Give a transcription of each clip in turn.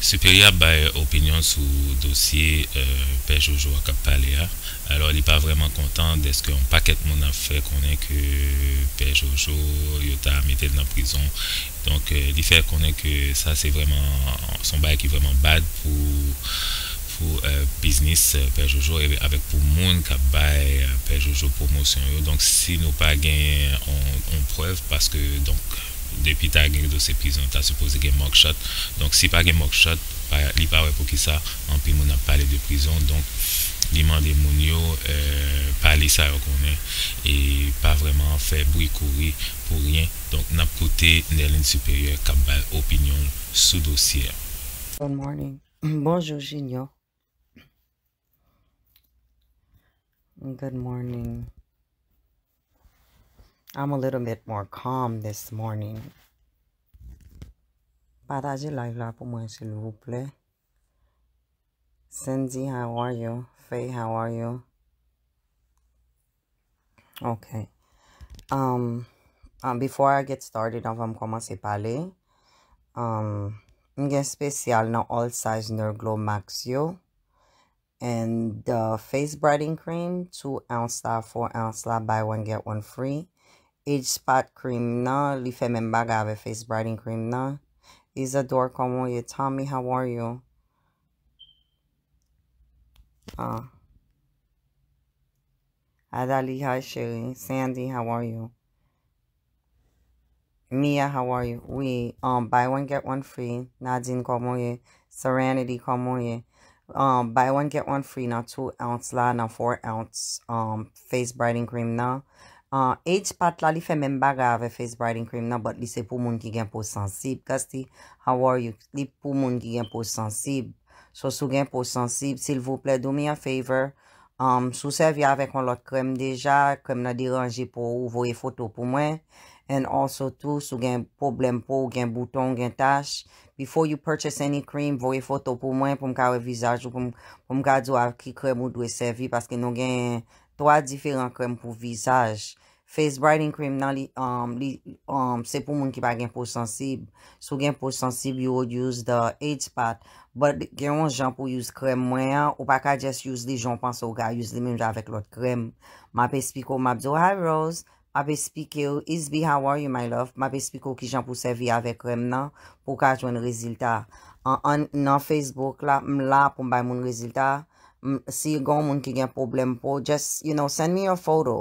supérieur par bah, euh, opinion sur dossier euh, Père Jojo à Alors, il n'est pas vraiment content de ce qu'on paquet mon affaire qu'on est que Père Jojo, a mis dans prison. Donc, euh, il fait qu'on est que ça, c'est vraiment son bail qui est vraiment bad pour pour euh, business Père Jojo et avec pour monde qui a bail Père Jojo promotion. Donc, si nous pas gagné, on, prouve preuve parce que donc. Depi ta ager do se prizon, ta sepose gen Mokshat. Donk si pa gen Mokshat, li pa we pou ki sa, anpi moun ap pale de prizon. Donk li mande moun yo, euh, pale sa yo konen. E pa vreman fe bwi kouri pou ryen. Donk nap koute nè line superior kap bal opinyon sou dosye. Good morning. Bonjour, jinyo. Good morning. I'm a little bit more calm this morning. Partagez là pour moi, s'il vous plaît. Cindy, how are you? Faye, how are you? Okay. Um, um before I get started, on va me commencer parler. Um, gen spesyal All Size Nerve Glow maxio And the face brightening cream, 2 ounce la, 4 ounce la, buy one, get one free. Age Spot Cream na Lifememba Gabe Face Brightening Cream na Isador como you Tommy how are you Ah uh, Adali hi Sherry Sandy how are you Mia how are you we um buy one get one free Nadine como you Serenity como you um buy one get one free now two ounce line now four ounce um face brightening cream now E di pat la, li fe men baga ave Face Brightening Cream nan, bat li se pou moun ki gen poz sensib. Kasti, how are you? Li pou moun ki gen poz sensib. So sou gen poz sensib, sil vouple, do me a favor. Sou servya ave kon lot krem deja, krem nan diranji pou ou vowe foto pou mwen. And also tou, sou gen problem pou, gen bouton, gen tash. Before you purchase any cream, vowe foto pou mwen pou mka revizaj, pou mka zwa ki krem ou dwe servi, paske nou gen... 3 diferant krem pou visaj. Face brightening krem nan li, um, um, se pou moun ki pa gen post-sansib. Sou gen post-sansib, you would use the age pad. But gen yon jan pou use krem mwen, ou pa ka just use li, joun panse ou ka use li mwen javèk lot krem. Ma pe spiko, ma pdo, hi Rose, a pe spiko, Izbi, how are you my love? Ma pe spiko ki jan pou sevi avèk krem nan, pou ka jwen rezultat. An, an, nan Facebook la, m la pou m bay moun rezultat. Si yon moun ki gen problem pou, just, you know, send me a photo.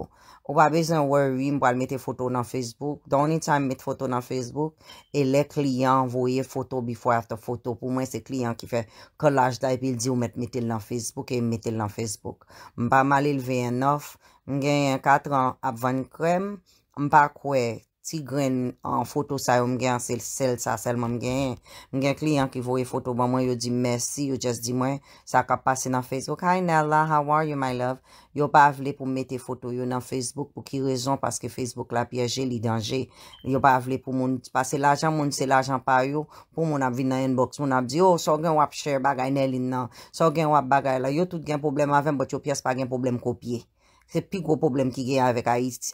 Ou ba bezan worry mbo al mette foto nan Facebook. Doni time mette foto nan Facebook, e le kliyan envoye foto before after photo. Pou mwen se kliyan ki fe kolaj da epil di ou mette mette l nan Facebook e mette l nan Facebook. Mba malil vey en off, mgenye en katran apvan krem, mba kwey. Ti gren an foto sa yo mgen an sel sa selman mgen en. Mgen klien ki vore foto ba mwen yo di mersi, yo jes di mwen. Sa ka pase nan Facebook. Hi Nella, how are you my love? Yo pa vle pou mwete foto yo nan Facebook pou ki rezon paske Facebook la piyeje li denje. Yo pa vle pou mwen pase l ajan, mwen se l ajan pa yo pou mwen ap vi nan inbox. Mwen ap di yo oh, so gen wap share bagay nel in nan. So gen wap bagay la. Yo tout gen problem avem, but yo piye se pa gen problem kopye. Se pi gro problem ki gey avek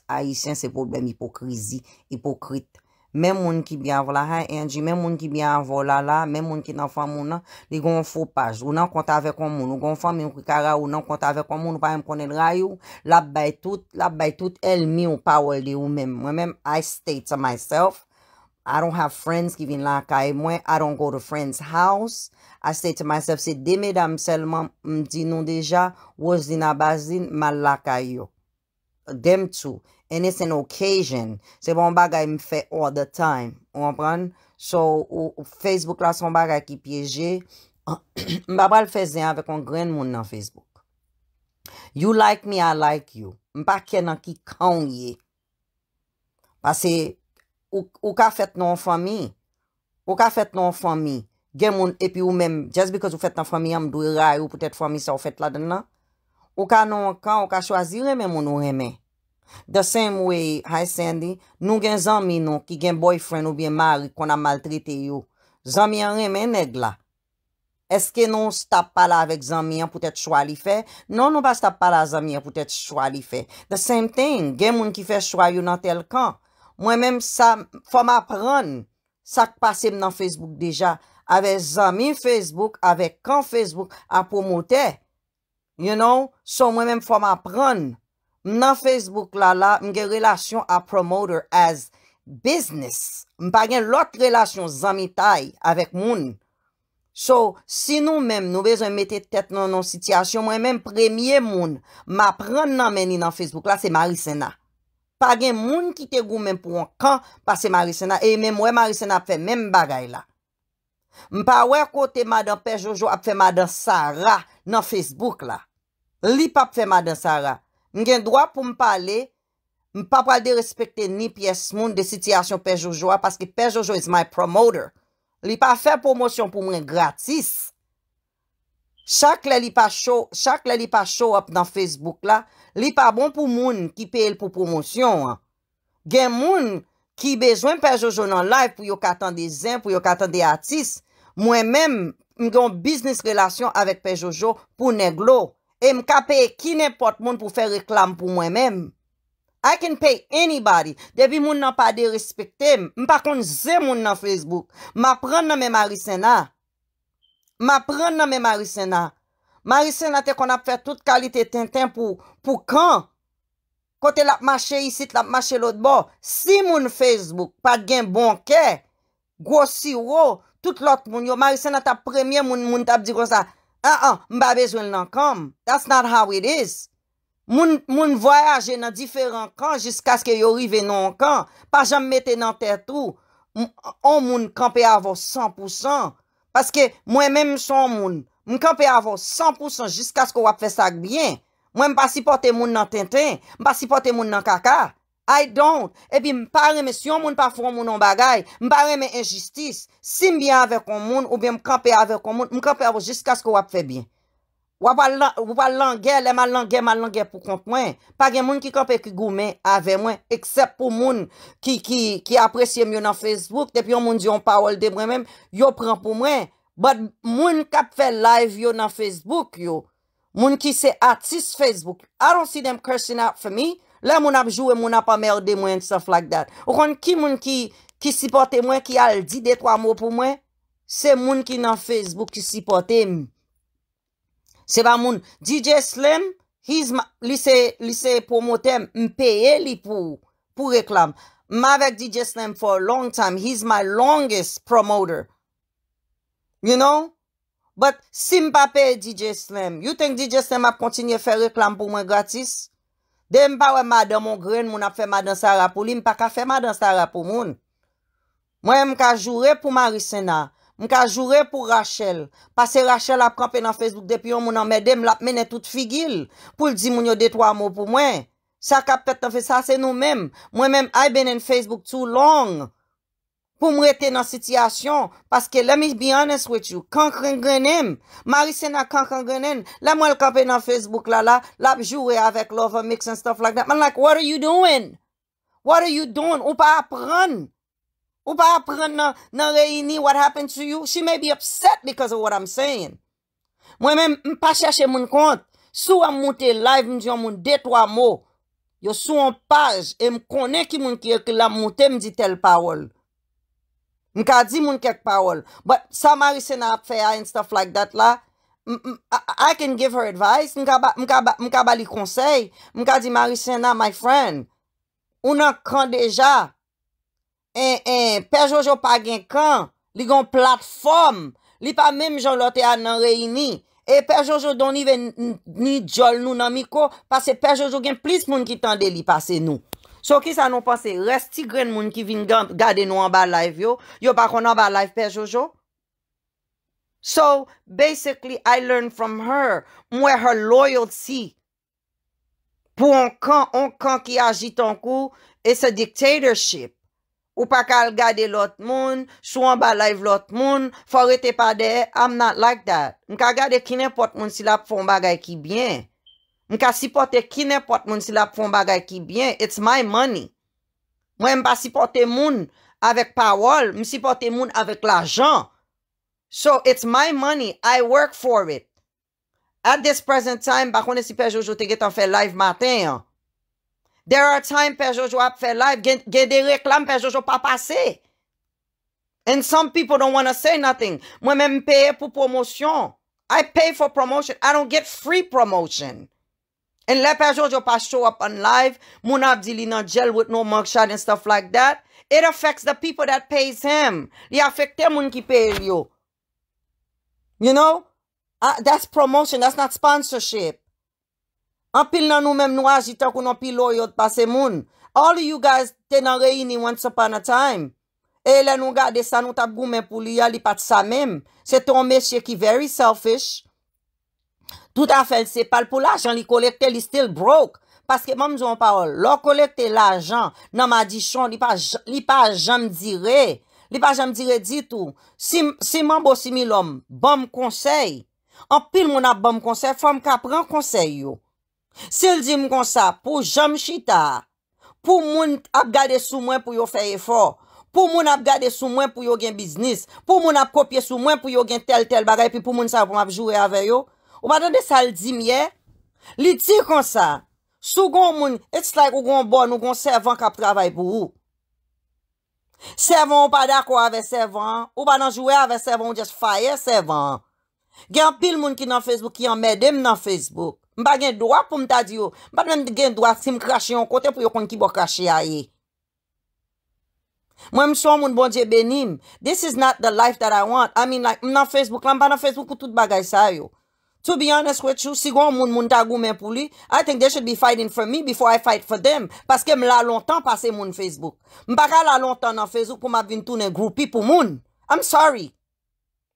Haitien, se problem hipokrizi, hipokrit. Men moun ki byan vola ha, enji, men moun ki byan vola la, men moun ki nan fwa moun la, li goun fwo paj, ou nan konta avek an moun, ou nan konta avek an moun, ou nan konta avek an moun, ou pa yon konen ray ou, la bay tout, la bay tout, el mi ou power li ou men mwen, I state to myself, I don't have friends ki vin la ka e mwen, I don't go to friends house, I say to myself, se deme dam selman mdi nou deja, wos di na bazin, ma laka yo. Deme tou. And it's an occasion. Se bon bagay mfe all the time. Wampran? So, ou Facebook la son bagay ki pyeje, mba bal feze anvek an gren moun nan Facebook. You like me, I like you. Mpa kenan ki kanyye. Pase, ou ka fet non fami? Ou ka fet non fami? Gen moun epi ou mèm, just because ou fèt tan fòmi yam dwe ray ou pòtèt fòmi sa ou fèt la dè nan, ou ka nou kan, ou ka chwazi remè moun ou remè. The same way, hai Sandy, nou gen zami nou ki gen boyfriend ou biè mari kon a maltrete yo. Zami an remè neg la. Eske nou stop pa la avèk zami an pòtèt chwa li fè? Non nou ba stop pa la zami an pòtèt chwa li fè. The same thing, gen moun ki fè chwa yo nan tel kan. Mwen mèm sa fòm apren, sa kpase m nan Facebook deja, Ave zami Facebook, ave kan Facebook a promotè. You know, so mwen mèm fwa m a pran. M nan Facebook la la, m gen relasyon a promoter as business. M pa gen lot relasyon zami tay avèk moun. So, si nou mèm nou bezon metè tèt nan nan sityasyon, mwen mèm premye moun. M a pran nan meni nan Facebook la, se Marissena. Pa gen moun ki te gou mèm pou an kan, pa se Marissena. E mèm mwen Marissena fè mèm bagay la. M pa wèr kote madan Pejoujou ap fè madan Sarah nan Facebook la. Li pa ap fè madan Sarah. M gen dro ap pou m pale, m pa prade respekte ni piyes moun de sityasyon Pejoujou ap, paske Pejoujou is my promoter. Li pa fè promosyon pou mwen gratis. Chak lè li pa show ap nan Facebook la, li pa bon pou moun ki pè el pou promosyon. Gen moun... Ki bejwen Pe Jojo nan live pou yon katan de zen, pou yon katan de atis. Mwen men, mwen yon business relasyon avèk Pe Jojo pou neglo. E mka paye ki ne pot moun pou fè reklam pou mwen men. I can pay anybody. Depi moun nan pa de respekte, mwen pa kon ze moun nan Facebook. Ma pran nan men Maricena. Ma pran nan men Maricena. Maricena te kon ap fè tout kalite ten ten pou kan. Kote lap mache yisit, lap mache lot bo. Si moun Facebook pa gen bonke, gwo siro, tout lot moun yo, ma yose na ta premye moun moun tap diro sa, an ah, an, ah, mba bezwen nan kam. That's not how it is. Moun voyaje nan diferent kam jiska skye yo rive nan kam. Pa jam mette nan tertou. On moun kampe avon 100%. Paske mwen men mson moun, moun kampe avon 100% jiska skyo wap fesak byen. Mwen pa sipote moun nan tenten, mwen pa sipote moun nan kaka. I don't. E bi mpareme, si yon moun pa fwo moun nan bagay, mpareme enjistis. Si mbyen ave kon moun, ou bi mkampi ave kon moun, mkampi ave jiska sko wap fe bin. Wap wap langer, le ma langer, ma langer pou konpwen. Pagye moun ki kampi ki goumen ave mwen, eksept pou moun ki apresye myo nan Facebook. Depi yon moun diyon parol de mwen mwen, yo pran pou mwen. But moun kap fe live yo nan Facebook yo. Moun ki se atis Facebook. I don't see them cursing out for me. Le moun ap jowe, moun ap amelde mwen, stuff like that. Okon, ki moun ki sipote mwen, ki al di de twa mou pou mwen, se moun ki nan Facebook ki sipote mwen. Se ba moun, DJ Slim, li se promote m, m peye li pou, pou reklam. M avek DJ Slim for a long time. He's my longest promoter. You know? But si m pa pe DJ Slam, you think DJ Slam ap kontinye fe reklam pou mwen gratis? Dem pa wè madan moun gren moun ap fe madan sa rap pou li, m pa ka fe madan sa rap pou moun. Mwen m ka jure pou Maricena, m ka jure pou Rachel. Pase Rachel ap kampen an Facebook depyon moun an mè dem l ap mènen tout figil. Poul di moun yo de twa mò pou mwen. Sa kap petan fe sa se nou mèm. Mwen mèm ay ben en Facebook tou long. pou mwete nan sityasyon, paske let me be honest with you, kankren grenen, Marissena kankren grenen, la mwen l kapen nan Facebook la la, la jure avèk love a mix and stuff like that, man like what are you doing? What are you doing? Ou pa apren? Ou pa apren nan reyni what happened to you? She may be upset because of what I'm saying. Mwen men mpa chache mwen kont, sou am mwote live mdi an mwen detwa mwo, yo sou an page, e mkone ki mwen kye ke la mwote mdi tel pawol, Mka di moun kek parol, but sa Maricena ap fe a en stuff like dat la, I can give her advice, mka ba li konsey, mka di Maricena, my friend, ou nan kan deja, en e, Pejojo pa gen kan, li gon platform, li pa mem jolote a nan reyini, e Pejojo doni ve ni djol nou nan miko, pase Pejojo gen plis moun ki tande li pase nou. So ki sa nou panse, resti gren moun ki vin gade nou an ba live yo, yo pa kon an ba live pe Jojo. So, basically, I learned from her, mwen her loyalty pou an kan, an kan ki aji ton kou, it's a dictatorship. Ou pa kal gade lot moun, sou an ba live lot moun, forete pa de, I'm not like that. M ka gade ki ne pot moun si la pou fon bagay ki byen. Mka sipote ki ne pot moun si la pou foun bagay ki byen. It's my money. Mwen mba sipote moun avèk pawol. M sipote moun avèk lajan. So it's my money. I work for it. At this present time, bakwene si Pejojo te getan fè live matin. There are time Pejojo ap fè live. Gen de reklam Pejojo pa pase. And some people don't want to say nothing. Mwen mè mpeye pou promosyon. I pay for promotion. I don't get free promotion. En lepe Jojo pa show up on live. Moun abdili nan jel with no mugshot and stuff like that. It affects the people that pays him. Li afekte moun ki paye yo. You know? Ah, that's promotion. That's not sponsorship. An pil nan nou men nou ajita koun an pil lo yo pa se moun. All you guys tenan reyini once upon a time. E le nou gade san nou tab goumen pou li ya li pat sa men. Se ton mesye ki very selfish. Tout a fel se pal pou l'ajan li kolekte, li still broke. Paske mam zon parol, lor kolekte l'ajan nan ma di chon, li pa jam dire, li pa jam dire ditou. Si mam bo simi lom, bom konsey, an pil moun ap bom konsey, fòm ka pran konsey yo. Se l di moun konsey, pou jam chita, pou moun ap gade sou mwen pou yo feye for, pou moun ap gade sou mwen pou yo gen biznis, pou moun ap kopye sou mwen pou yo gen tel tel bagay, pi pou moun sa pran ap jure aveyo, Ou pa dan de sal di miye. Li ti kon sa. Sou gon moun, it's like ou gon bon, ou gon servan kap travay pou ou. Servan ou pa da kwa ave servan. Ou pa nan jwe ave servan, ou jes faye servan. Gen pil moun ki nan Facebook, ki yon mede m nan Facebook. M pa gen doa pou m ta di yo. M pa gen doa si m krashe yon kote pou yo kon ki bo krashe a ye. Mwen m son moun bon je benim. This is not the life that I want. I mean like m nan Facebook la, m pa nan Facebook koutout bagay sa yo. To be honest with you, si gwa moun moun ta goumen pou li, I think they should be fighting for me before I fight for them. Paske m la lontan pase moun Facebook. M pa ka la lontan nan Facebook pou m ap vin toune groupi pou moun. I'm sorry.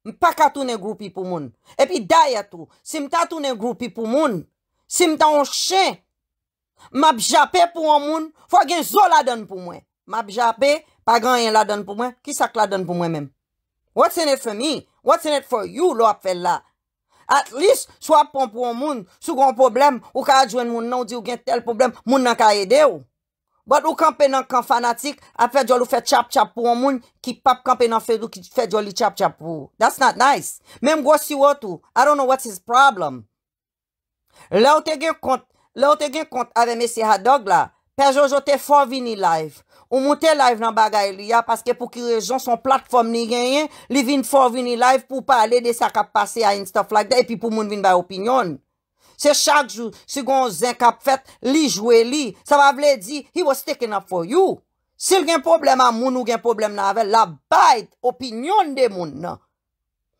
M pa ka toune groupi pou moun. E pi daya tou. Si m ta toune groupi pou moun, si m ta on chen, m ap jape pou moun, fwa gen zo la don pou mwen. M ap jape, pa gen yon la don pou mwen. Ki sak la don pou mwen men? What's in it for me? What's in it for you, lop fè la? At least, chwa pon pou an moun, sou gon problem, ou ka adjwen moun non, nou di ou gen tel problem, moun nan ka ede ou. But ou kampen nan kan fanatik, apè di ou lou fè chap chap pou an moun, ki pap kampen nan fè di ou lou fè chap chap pou. That's not nice. Mem gò si wot ou, I don't know what's his problem. Lè ou te gen kont, lè ou te gen kont avè mè si Hadog la, pe jojote fò vini live. Ou moun te live nan bagay li ya, paske pou ki rejon son platform ni genyen, li vin forvini live pou pale de sa kap pase a instaflak de, epi pou moun vin bay opinyon. Se chak joun, se goun zin kap fet, li jwe li, sa va vle di, he was taking up for you. Sil gen problem a moun ou gen problem nan ave, la bayt opinyon de moun nan.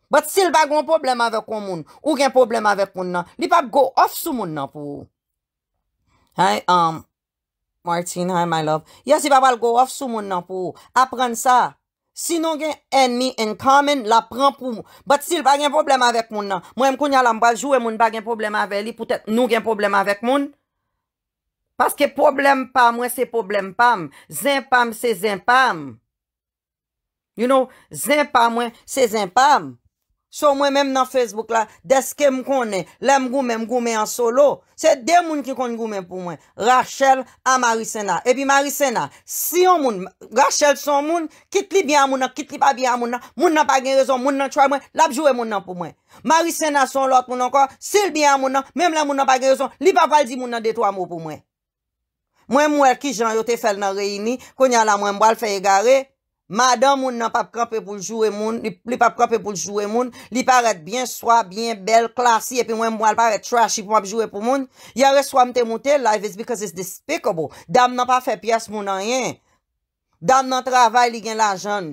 But sil bagon problem ave kon moun, ou gen problem ave kon nan, li pap go off sou moun nan pou. Hey, um, Martina, my love. Yes, i va val go off sou moun nan pou. Aprende sa. Si nou gen enmi in common, la prende pou. But si l va gen probleme avek moun nan. Mwen mkoun yalambaljou e moun bagen probleme ave li, poutet nou gen probleme avek moun. Paske probleme pa mwen, se probleme pa mwen. Zin pa mwen, se zin pa mwen. You know, zin pa mwen, se zin pa mwen. So mwen menm nan Facebook la, deske m konen, lem m goumen, m goumen an solo, se de moun ki konen goumen pou mwen, Rachel a Maricena. E pi Maricena, si yon moun, Rachel son moun, kit li byan moun an, kit li pa byan moun an, moun nan pa gen rezon, moun nan chwa mwen, lapjou e moun an pou mwen. Maricena son lout moun an ka, sil byan moun an, menm la moun nan pa gen rezon, li pa val di moun an detwa moun pou mwen. Mwen mwen ki jan yote fel nan reyni, konya la mwen mbal feye gare. Madan moun nan pap krap e pou ljou e moun, li pap krap e pou ljou e moun, li paret byen, swa, byen, bel, klasy, epi mwen mwal paret trashy pou ap jou e pou moun. Yare swa mte mwote, life is because it's despicable. Dam nan pa fe pias moun anyen. Dam nan travay li gen la jan.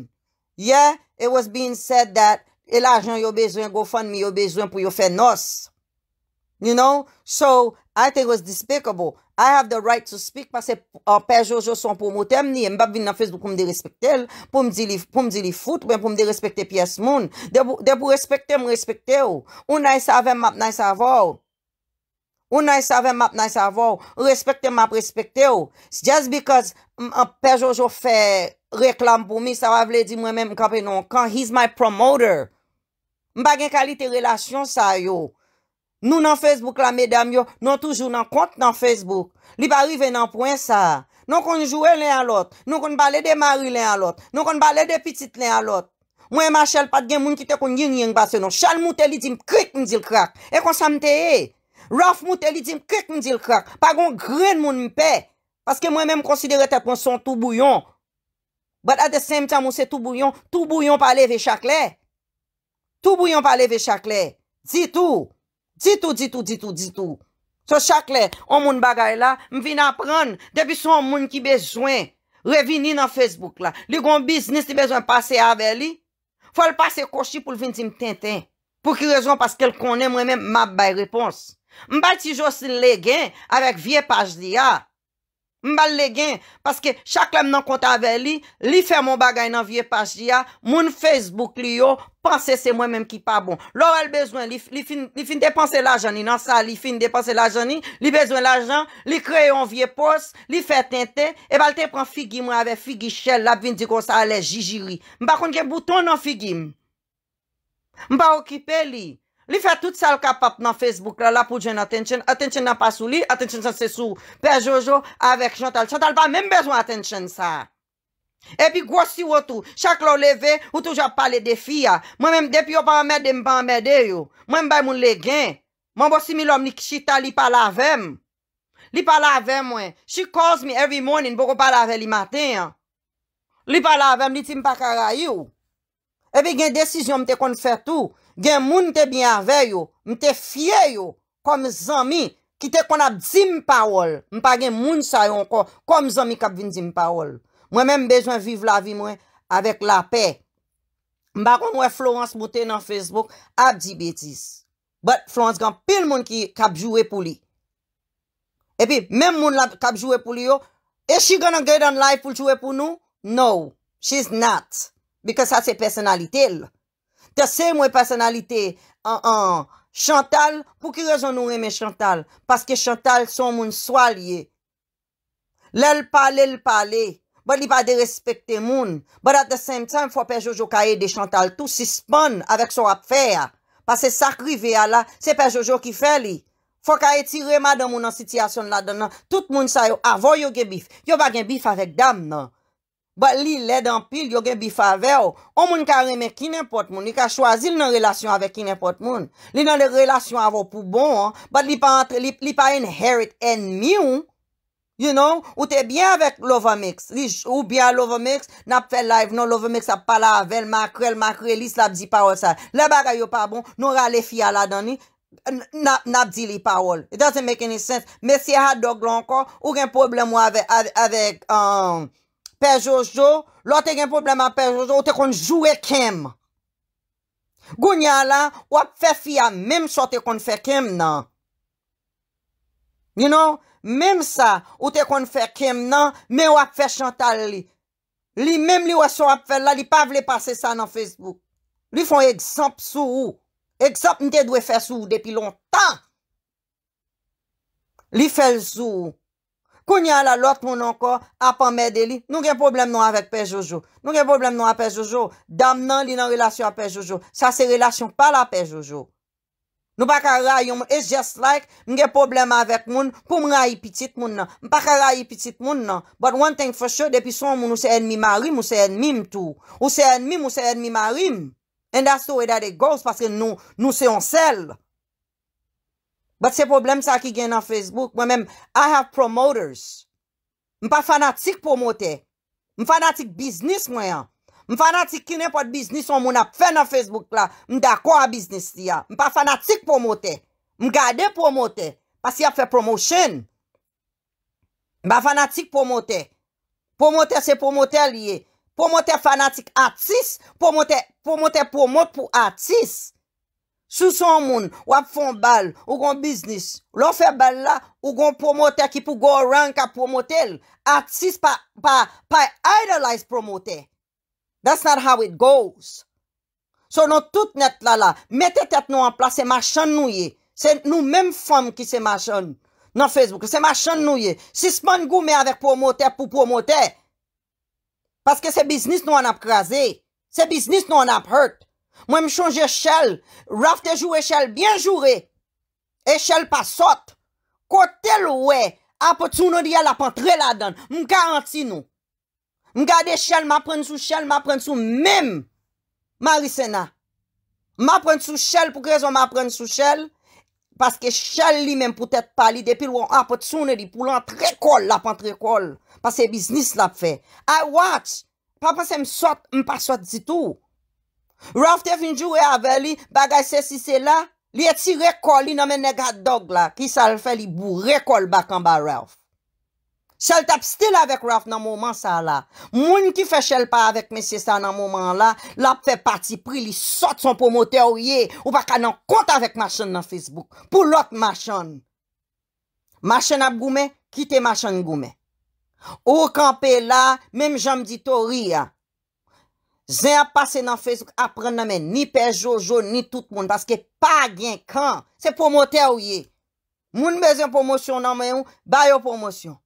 Yeah, it was being said that, e la jan yo bezwen, go fon mi yo bezwen pou yo fe nos. You know, so, I think it was despicable. I have the right to speak parce en pe Jojo son promotem ni. Mbap vin nan fes pou mde respekte el, pou mde li fout, pou mde respekte piyes moun. De pou respekte m, m'm respekte ou. Ou naye save m ap naye save ou. Ou naye save m ap naye save ou. Ou respekte m ap respekte ou. Just because en pe Jojo fe reklam pou mi, sa wavle di mwen men m kapenon kan. He's my promoter. M bagen kalite relasyon sa yo. Nou nan Facebook la medam yo, nou toujou nan kont nan Facebook. Li bari ven nan poen sa. Nou konjou e len alot. Nou konjou balè de mari len alot. Nou konjou balè de pitit len alot. Mwen machel pat gen moun kite kon yin yin basenon. Chal moutè li di mkrik mdil krak. E kon samte e. Raf moutè li di mkrik mdil krak. Pagon gren moun mpe. Paske mwen menm konsidere teponson tou bouyon. But at the same time mwen se tou bouyon, tou bouyon pa leve chakle. Tou bouyon pa leve chakle. Di tou. Di tou, di tou, di tou, di tou. So chak le, omoun bagay la, m vin apren, debi sou omoun ki bejwen, revini nan Facebook la. Li gon bisnis, ti bejwen pase ave li. Fwa l pase koshi pou l vin ti m tenten. Pou ki rezon paske l konen, mwen men map bay repons. M bay ti jos le gen, avek vie paj li ya. Mba le gen, paske chaklem nan konta ave li, li fè moun bagay nan vie page diya, moun Facebook li yo, panse se mwen menm ki pa bon. Lou el bezwen, li fin depanse la jan ni nan sa, li fin depanse la jan ni, li bezwen la jan, li kreye an vie post, li fè tente, e balte pran figi mwen ave figi chèl la bin di kon sa ale jijiri. Mba konje bouton nan figi mwen. Mba okipe li. Li fè tout sal kapap nan Facebook la la pou djen atensyen. Atensyen nan pa sou li. Atensyen san se sou. Per Jojo avèk Chantal. Chantal pa mèm bezwen atensyen sa. E pi gwo si wotou. Chak lò leve, wotou jwa pale defi ya. Mwen mèm depi yo pa amède, mwen pa amède yo. Mwen mbèm moun le gen. Mwen bò si mi lòm ni kishita, li pa lavem. Li pa lavem mwen. She calls me every morning, bò ko pa lavem li maten ya. Li pa lavem, ni ti mpa kagay yo. E pi gen desisyon mte kon fè tou. Gen moun te byanve yo, mte fye yo, kom zami ki te kon ap zim pawol. Mpa gen moun sa yon kon, kom zami kap vin zim pawol. Mwen menm bejwen viv la vi mwen, avek la pe. Mba kon mwen Florence Mouté nan Facebook, ap di betis. But Florence gan pil moun ki kap jowe pou li. Epi, menm moun la kap jowe pou li yo, is she gonna get on live pou jowe pou nou? No, she's not. Because sa se personalite el. Te se mwen personalite an chantal pou ki rezon nou reme chantal. Paske chantal son moun swal ye. Le l pal le l pal le. Bo li pa de respekte moun. Bo dat de sem tsem fwa pe Jojo ka ye de chantal tou sispon avèk son ap fè a. Paske sakri ve a la se pe Jojo ki fè li. Fwa ka ye ti rema dan moun an sityasyon la danan. Tout moun sa yo avoy yo ge bif. Yo bagen bif avèk dam nan. Bat li led an pil, yo gen bi fave ou. O moun ka reme ki ne pot moun. Ni ka chwazi nan relasyon avek ki ne pot moun. Li nan de relasyon avek pou bon ou. Bat li pa enter, li pa inherit enmi ou. You know? Ou te byen avek love mix. Li ou byen love mix, nap fe live nou. Love mix ap pale avek, makrel, makrel, lis lap di parol sa. Le bagay yo pa bon, nora le fia la dani, nap di li parol. It doesn't make any sense. Me si a had dog lon kon, ou gen problem ou avek, avek, avek, Pe Jojo, lò te gen problem an Pe Jojo, ou te konjou e kem. Gounyan lan, wap fe fia menm so te konjou e kem nan. You know, menm sa, ou te konjou e kem nan, men wap fe chantal li. Li menm li wap so wap fe la, li pa vle pase sa nan Facebook. Li fon egzamp sou ou. Egzamp nte dwe fe sou ou depi lontan. Li fel sou ou. Koun ya la lot moun anko, apan mède li, nou gen problem nou avèk pe Jojo. Nou gen problem nou apè Jojo, dam nan li nan relasyon apè Jojo. Sa se relasyon pal apè Jojo. Nou pa kar ray yon moun, it's e just like, nou gen problem avèk moun, pou moun ray yi pitit moun nan. Moun pa kar ray yi pitit moun nan, but one thing for sure, depi son moun ou se ennmi marim ou se ennmim tou. Ou se ennmim ou se ennmi marim. Enda sou eda de gors, paske nou, nou se yon sel. But se problem sa ki gen nan Facebook, mwen men, I have promoters. Mpa fanatik pwomote. Mpa fanatik biznis mwen yan. Mpa fanatik ki ne pot biznis, mwen ap fè nan Facebook la, mda kwa biznis ti ya. Mpa fanatik pwomote. Mga de pwomote, pasi ap fè promosyon. Mpa fanatik pwomote. Pwomote se pwomote liye. Pwomote fanatik atis. Pwomote pwomote pou atis. Sou son moun, wap fon bal, ou gon biznis, lò fè bal la, ou gon promote ki pou go rank a promote el. Atsis pa idolize promote el. That's not how it goes. So nou tout net la la, mette tet nou an plase, se machan nou ye. Se nou menm fom ki se machan. Non Facebook, se machan nou ye. Se seman gou me avè promote el pou promote el. Paske se biznis nou an ap krasé. Se biznis nou an ap hurt. Mwen m chonje chel, rafte jou e chel, byen joure, e chel pa sot, kote l wè, apot sounè di yè la pantre la dan, m garanti nou. M gade chel, m apren sou chel, m apren sou mèm, Maricena, m apren sou chel, pou krezon m apren sou chel, paske chel li mèm pou tèt pa li, depi l wèm apot sounè di pou lantre kol la pantre kol, pasè biznis la pfe. I watch, pa panse m sot, m pa sot ditou. Ralph te finjou e ave li, bagay se si se la, li eti rekol li nan men negat dog la, ki sal fe li bou rekol bakan ba Ralph. Sal tap stil avek Ralph nan mouman sa la. Moun ki fe chel pa avek mesye sa nan mouman la, lap fe pati pri li sot son pou moter ou ye, ou baka nan kont avek machan nan Facebook. Pou lot machan. Machan ap goume, kite machan goume. Ou kanpe la, menm janm di to ria. Zen a pase nan fey sou apren nan men, ni pe Jojo, ni tout moun, paske pa gen kan, se pwomote ou ye. Moun mezen pwomosyon nan men ou, bayo pwomosyon.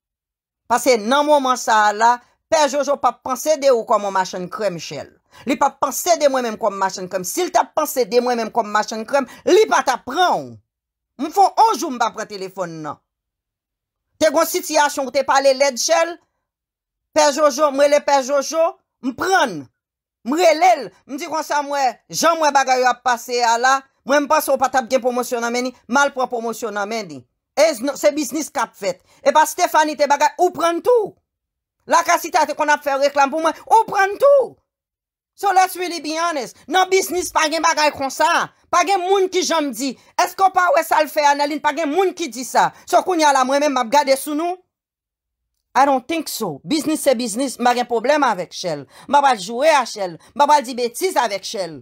Pase nan mouman sa la, pe Jojo pa panse de ou kwa moun machan krem chel. Li pa panse de mwen men mkwom machan krem. Si li ta panse de mwen men mkwom machan krem, li pa ta pran ou. Mwen fon anjou mba pre telefon nan. Te gwan siti a chon kwen te pale led chel, pe Jojo, mwen le pe Jojo, mpran. Mre lèl, mdi kon sa mwen, jan mwen bagay yo ap pase ala, mwen mpan so patap gen promosyonan meni, mal pran promosyonan meni. E se bisnis kap fet, e pa Stefani te bagay, ou pran tou? La kasi ta te kon ap fe reklam pou mwen, ou pran tou? So let's really be honest, nan bisnis pa gen bagay kon sa, pa gen moun ki jan di, esko pa we sal fe analin, pa gen moun ki di sa. So koun yala mwen mwen map gade sou nou? I don't think so. Biznis se biznis, ma gen problem avèk chèl. Ma bal jouè avèk chèl. Ma bal di betis avèk chèl.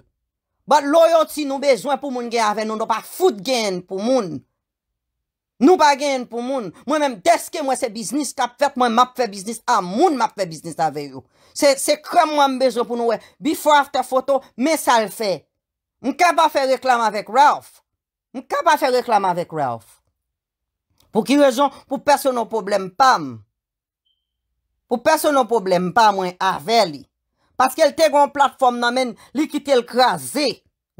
But loyalty nou bezwen pou moun gen avèk nou. Nou pa foud gen pou moun. Nou pa gen pou moun. Mwen mèm deske mwen se biznis kap fèt mwen map fè biznis. A moun map fè biznis avèk yo. Se kre mwen mbezwen pou nou. Before after photo, men sal fè. Mwen kap pa fè reklam avèk Ralph. Mwen kap pa fè reklam avèk Ralph. Pou ki rezon? Pou perso nou problem pa mwen. pou person nou problem pa mwen aveli. Paske el te gwen platform nan men, li ki te lkraze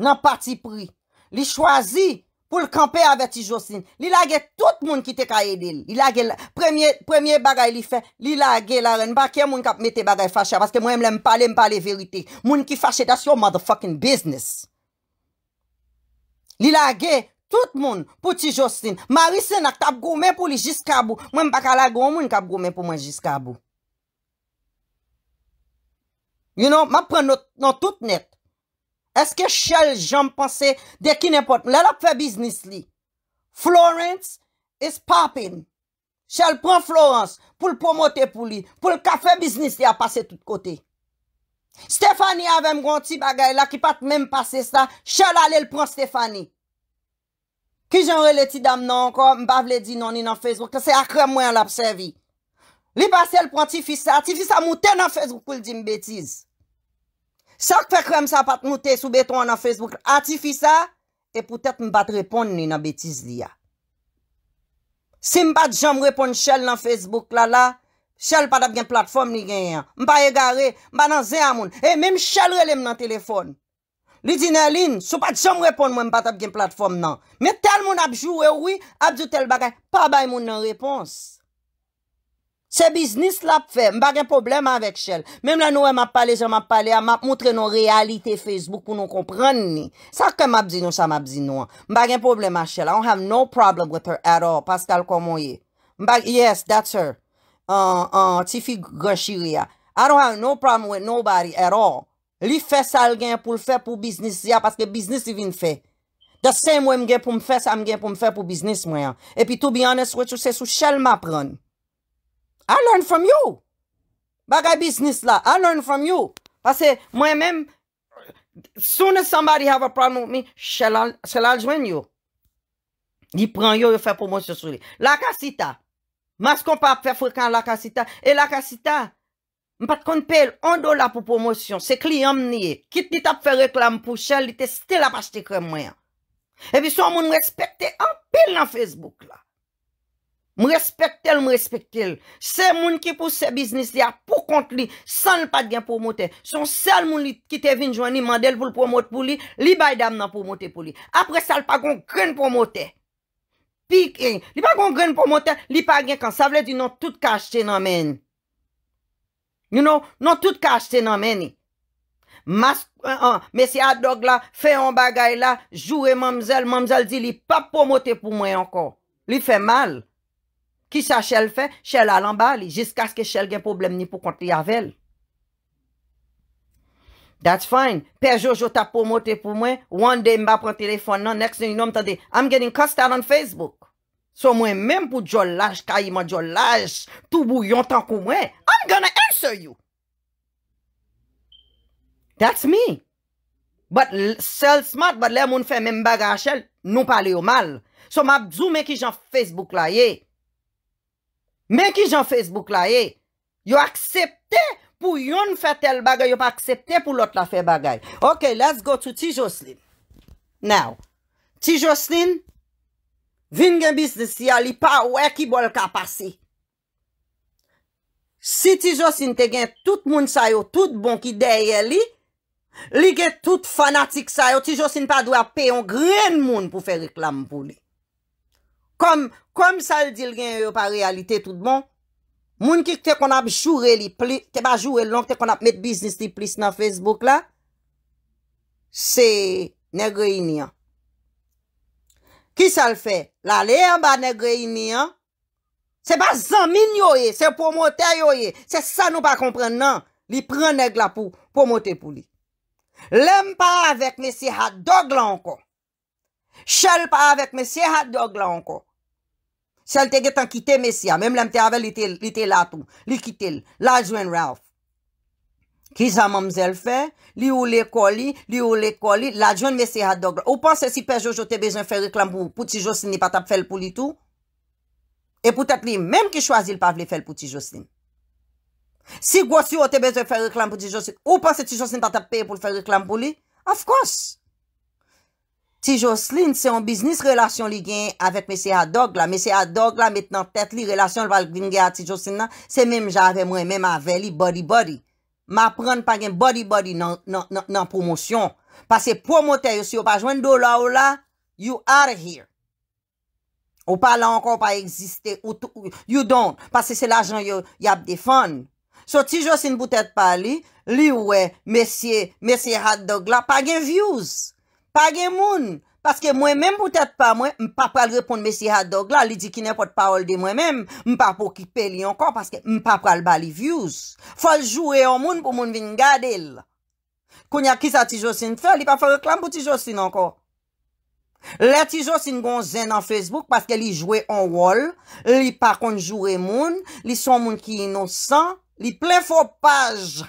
nan pati pri. Li chwazi pou lkampè ave ti Jocelyn. Li lage tout moun ki te ka yede li. Li lage premier bagay li fe, li lage laren bakye moun kap mete bagay fache, paske mwen mle mpale mpale verite. Moun ki fache das yo motherfucking business. Li lage tout moun pou ti Jocelyn. Marise nan tap gomen pou li jis kabou. Mwen baka lage moun kap gomen pou mwen jis kabou. You know, ma pren nan non, tout net. Eske chèl jom panse de ki ne pot. Lè la pfe biznis li. Florence is popping. Chèl pran Florence pou l'pomo te pou li. Pou l'ka fè biznis li a pase tout kote. Stéphanie avem gwan ti bagay la ki pat mèm pase sa. Chèl ale l pran Stéphanie. Ki jenre le ti dam nan kon, mbav le di nan ni nan Facebook. Kè se akre mwen la psevi. Li pase l pran ti fis sa. Ti fis sa mouten nan Facebook pou l di mbetiz. Sak fe krem sa pat nou te soubeton an an Facebook atifi sa, e pwetet mbat repon ni nan betis li ya. Se mbat jom repon chel nan Facebook la la, chel pat ap gen platform ni gen yon. Mba e gare, mba nan ze a moun, e mbem chel relem nan telefon. Li di nan lin, soubat jom repon mwen mbat ap gen platform nan. Me tel moun apjou e oui, wi, apjou tel bagay, pa bay moun nan repons. Se biznis la pfe, m bagen problem avèk chèl. Mèm la nouè m ap pale, jè m ap pale, a m ap montre nou realite Facebook pou nou komprenni. Sarkè m ap zinou, sa m ap zinou. M bagen problem avèk chèl. I don't have no problem with her at all. Pascal Komoye. Yes, that's her. Uh, uh, Tifi Goshiriya. I don't have no problem with nobody at all. Li fè sal gen pou l fè pou biznis ya, paske biznis li vin fè. The same way m gen pou m fè, sa m gen pou m fè pou biznis mwen. E pi to be honest with you, se sou chèl m ap pren. I learn from you. Bagay bisnis la. I learn from you. Pase mwen men, soon as somebody have a problem with me, shall I join you? Di pran yo yo fè promosyon sou. La ka sita. Mas kon pa fè frikan la ka sita. E la ka sita, m pat kon pel, on do la pou promosyon, se kliyam niye. Kit ni tap fè reklam pou chèl, li te stè la pa chè kre mwen. E pi son moun mwèk spekte, an pel nan Facebook la. M respekt el, m respekt el. Se moun ki pou se biznis li a pou kont li, san l pa gen pwomote. Son sel moun li ki te vin jwani mandel pou l pwomote pou li, li bay dam nan pwomote pou li. Apre sal pa gon gren pwomote. Pik en. Eh, li pa gon gren pwomote, li pa gen kan. Sa vle di non tout ka achete nan meni. You know, non tout ka achete nan meni. Eh, eh, Mesi adog la, fe yon bagay la, jure mamzal, mamzal di li pa pwomote pou mwen ankon. Li fe mal. Ki sa chèl fè, chèl alan ba li, jiska skè chèl gen problem ni pou konti yavel. That's fine. Per Jojo tap pou mote pou mwen, one day mba pren telefon nan, next day, you know, mtande, I'm getting custard on Facebook. So mwen menm pou djol laj, kayi man djol laj, tou bou yon tankou mwen, I'm gonna answer you. That's me. But self-smart, but lè moun fè menm baga chèl, nou pale yo mal. So mab zoom e ki jan Facebook la yey, Men ki jan Facebook la ye, eh? yo aksepte pou yon fè tel bagay, yo pa aksepte pou lot la fè bagay. Ok, let's go to T. Jocelyn. Now, T. Jocelyn, vin gen bisnes ya li pa wè ki bol ka pasi. Si T. Jocelyn te gen tout moun sayo, tout bon ki deye li, li gen tout fanatik sayo, T. Jocelyn pa dwa peyon gren moun pou fe reklam pou li. kom sa l di l gen yo pa realite tout bon, moun ki te kon ap jure li, te ba jure l lang non, te kon ap met bisnis li plis nan Facebook la, se negre yi ni an. Ki sa l fe? La le an ba negre yi ni an? Se ba zanmin yo ye, se pou moter yo ye, se sa nou pa kompren nan, li pren negre la pou, pou moter pou li. Lem pa avek mesi hat dog la anko, shel pa avek mesi hat dog la anko, Se al te get an kite mesya, mem lem te aval li te lato, li kite l, lajwen Ralph. Ki zan mam zel fe, li ou le koli, li ou le koli, lajwen mesya adogla. Ou pan se si pe Jojo te bejan fe reklam pou ti Josin ni patap fel pou li tou? E poutat li, menm ki chwazil pa vle fel pou ti Josin. Si gwa su o te bejan fe reklam pou ti Josin, ou pan se ti Josin tatap pe pou fe reklam pou li? Afkos! Ti Jocelyne se yon biznis relasyon li gen avet mese Haddog la, mese Haddog la met nan tet li relasyon li val gen gen a Ti Jocelyne nan, se menm jave mwen, menm ave li body-body. Ma pran pa gen body-body nan promosyon. Pase promote yo si yo pa jwen do la ou la, you out of here. Ou pa la ankon pa eksiste, you don't, pase se la jen yo yap defon. So Ti Jocelyne boutet pa li, li we mese Haddog la pa gen views. Page moun, paske mwen men mpoutet pa mwen, mpa pral reponde mesi Hadog la, li di ki nepot parol de mwen men, mpa pokipe li ankon, paske mpa pral bali views. Fal jure an moun pou moun vin gade l. Kounya ki sa tijosin fe, li pa fereklan pou tijosin ankon. Le tijosin gon zen an Facebook paske li jwe an wol, li pakon jure moun, li son moun ki inonsan, li plen fo page.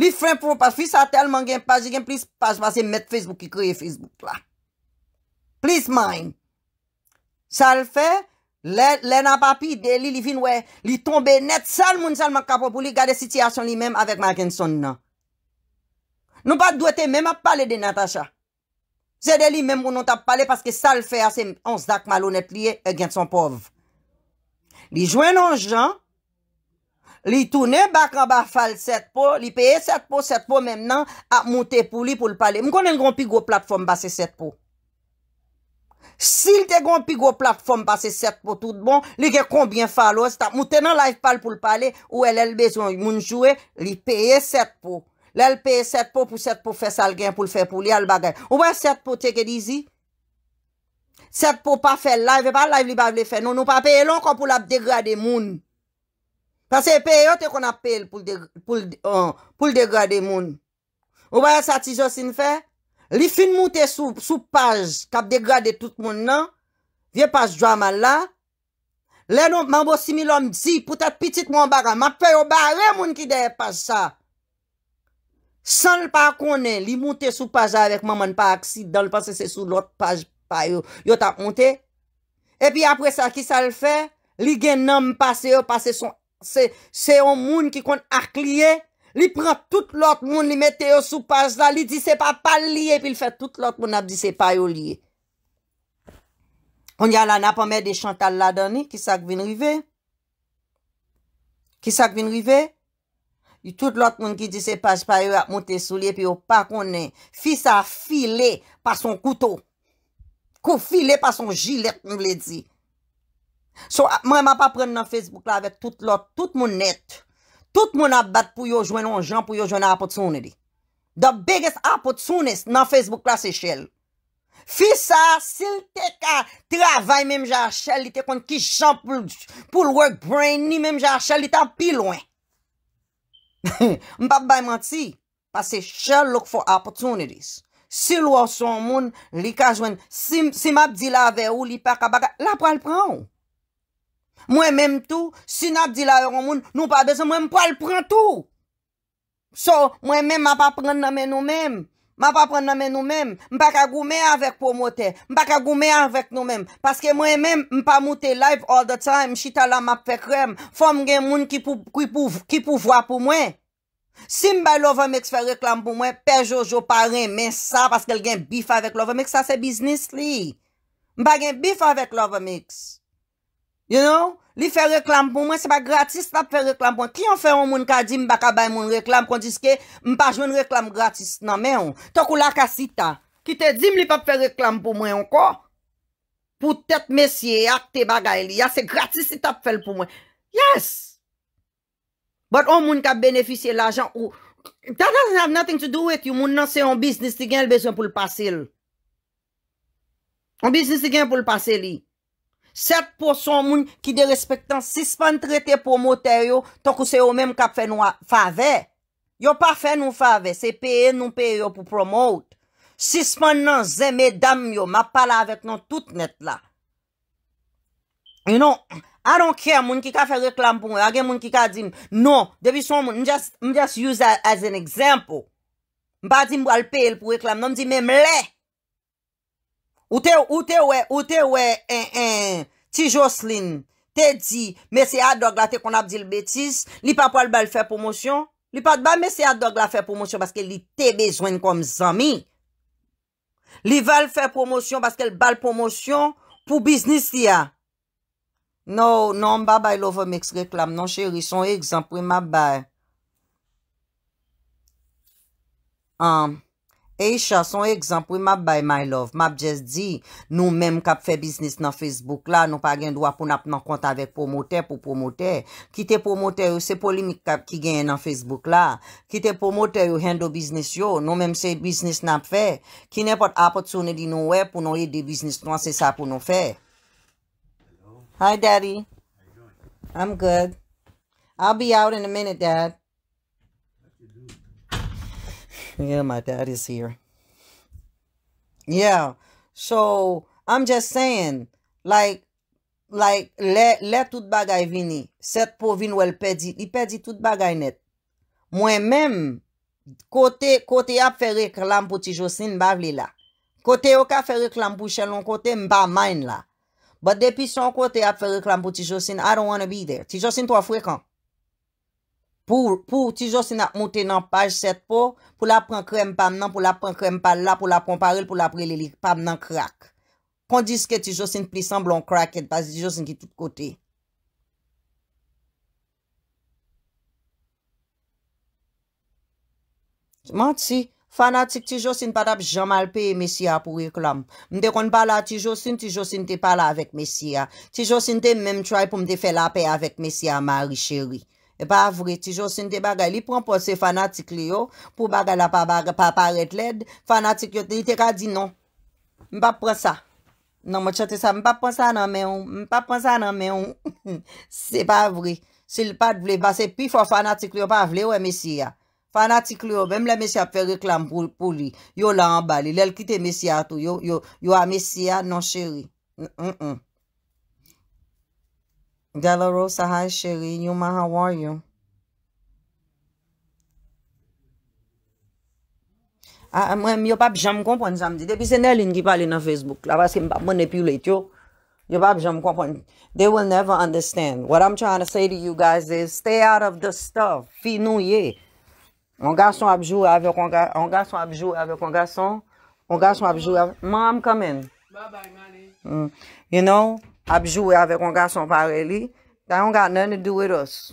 Li frem pou pa fisa talman gen page gen plis page pa se met Facebook ki kreye Facebook la. Plis main. Sal fe, le nan papi de li li vinwe, li tombe net sal moun salman kapo pou li gade sityasyon li menm avèk Markinson nan. Nou pa dwete menm ap pale de Natasha. Se de li menm ou non ap pale paske sal fe ase onzak malonet li e gen son pov. Li jwen nan jan, Li toune bakan ba fal setpo, li peye setpo, setpo menm nan ap moun te pou li pou l'pale. Mwen konen gwen pi gwo platform basse setpo. Sil te gwen pi gwo platform basse setpo tout bon, li gen konbyen fal waz ta. Moun tenan live pal pou l'pale, ou el el bezon y moun jowe, li peye setpo. L el peye setpo pou setpo fese al gen pou l fese pou li al bagen. Ou wè setpo teke dizi? Setpo pa fè live, e pa live li ba vle fè. Non nou pa peye lankan pou l ap degrade moun. Sa se pe yo te kon apel pou l degrade moun. Ou bayan sa ti josin fe. Li fin moute sou page kap degrade tout moun nan. Vye page drama la. Le nou mambou simi lom di. Poutat pitit moun bagan. Mape yo bagan. Le moun ki deye page sa. San l pa konen. Li moute sou page avèk maman pa aksid. Dan l pa se se sou l ot page pa yo. Yo ta kontè. E pi apre sa ki sa l fe. Li gen nam pase yo. Pase son aksid. Se yon moun ki kon ak liye Li pren tout lout moun Li mette yo sou paj la Li dise pa pal liye Pi l fè tout lout moun ap dise pa yo liye Kon yal an apame de chantal la dani Ki sak vin rive Ki sak vin rive Y tout lout moun ki dise pa J pa yo ap monte sou liye Pi yo pa konen Fisa file pa son koutou Ko file pa son jilek moun le di So, mwen ap ap pren nan Facebook la avet tout lot, tout moun net, tout moun ap bat pou yo jwen an jan pou yo jwen an opportunity. The biggest opportunity nan Facebook la se chel. Fisa, sil te ka travay menm jan chel, li te kon ki jan pou l work brain ni menm jan chel, li tan pi lwen. Mwen ap bay manti, pa se chel look for opportunities. Sil woson moun, li kan jwen, si m ap di la avet ou, li pa kabaga, la pral pran ou. Mwen menm tou, sin ap di la yon moun, nou pa bezan, mwen mpwa l pren tou. So, mwen menm ma pa pren nan men nou menm. Ma pa pren nan men nou menm. Mpa ka goumen avèk pou mwote. Mpa ka goumen avèk nou menm. Paske mwen menm mpa mwote live all the time. Chita la map fe krem. Fom gen moun ki pou vwa pou mwen. Si mba Lovemix fè reklam pou mwen, pe jojo pa ren men sa. Paske l gen bif avèk Lovemix. Sa se biznis li. Mpa gen bif avèk Lovemix. You know, li fè reklam pou mwen, se pa gratis pa fè reklam pou mwen. Ki yon fè yon moun ka di m baka bay moun reklam kondis ke m pa joun reklam gratis nan mè yon. Tokou la ka sita, ki te di m li pa fè reklam pou mwen anko. Pou tet mesye akte bagay li, ya se gratis si tap fè l pou mwen. Yes! But yon moun ka benefisye l ajan ou... That doesn't have nothing to do with you moun nan se yon bisnis ti gen l besyon pou l pase l. Yon bisnis ti gen pou l pase li. 7% moun ki de respektan, 6% traite promoter yo, tonkou se yo menm kap fe nou fave. Yo pa fe nou fave, se peye nou peye yo pou promote. 6% nan zeme dam yo, ma pala avek nan tout net la. You know, I don't care moun ki ka fe reklam pou mwen, agen moun ki ka din, non, debi son moun, I just use that as an example. Mpa din mwa al peye pou reklam, nanm di menm leh. Ou te we, ou te we, en, eh, en, eh, ti Jocelyn, te di, mese adog la te kon ap di l betis, li pa po al bal fè promosyon, li pa dba mese adog la fè promosyon, baske li te bezwen kom zami. Li val fè promosyon baske l bal promosyon pou biznis li a. Non, non, ba bay lo vò mèk sreklame, non chéri, son ek zanpouy ma bay. An. E isha, son ekzampwe map by my love, map jes di, nou menm kap fe biznis nan Facebook la, nou pa gen dwa pou nap nan konta vek pwomote, pwomote. Ki te pwomote yo, se polimik kap ki gen nan Facebook la. Ki te pwomote yo, hendo biznis yo, nou menm se biznis nan fe. Ki nepot apotounedi nou we pou nou edi biznis nou, se sa pou nou fe. Hi daddy, I'm good. I'll be out in a minute dad. Yeah, my dad is here. Yeah, so, I'm just saying, like, let tout bagay vini. Set po vini ou el pedi, il pedi tout bagay net. Mwen men, kote ap fere klam pou ti jousin, mba vli la. Kote ok ap fere klam pou chalon, kote mba main la. But depi son kote ap fere klam pou ti jousin, I don't wanna be there. Ti jousin to a fwek an. Pou, pou, ti jousin ak mouten an page set pou, pou la pren krem pa mnen, pou la pren krem pa la, pou la pon parel, pou la preleli, pa mnen krak. Kon diske ti jousin pli semblon krak et basi ti jousin ki tout kote. Manti, fanatik ti jousin patap jamalpe mesya pou reklam. Mde kon pala ti jousin, ti jousin te pala avek mesya. Ti jousin te mem trai pou mde fel ape avek mesya mari cheri. E pa vre, ti jo sinte baga li pronponsen fanatik li yo, pou baga la pa paret led, fanatik li yo te ite ka di non. M pa pronsan. Nan mo chante sa, m pa pronsan nan men yon, m pa pronsan nan men yon. Se pa vre, se li pat vle, ba se pi fwa fanatik li yo pa vle, wè mesi ya. Fanatik li yo, mèm la mesi ya pfe reklam pou li. Yo la anbali, lèl kite mesi ya tou, yo a mesi ya non cheri. Nn, nn, nn. Delaro, sahay, cheri, yon man, how are you? A, ah, ah, mwen, yon pap jam konpon, zanm di. Depi se nelin ki pali nan Facebook. La baske m pap moun e pi ou let yo. Yon pap jam konpon. They will never understand. What I'm trying to say to you guys is, stay out of the stuff. Fi nou ye. On gason apjou avèk, on gason apjou avèk, on gason. On gason apjou avèk. Ma, I'm coming. Bye-bye, Manny. Mm. You know? You know? ap jowe avèk an gwa son pare li, gwa an gwa nan e dou e dos.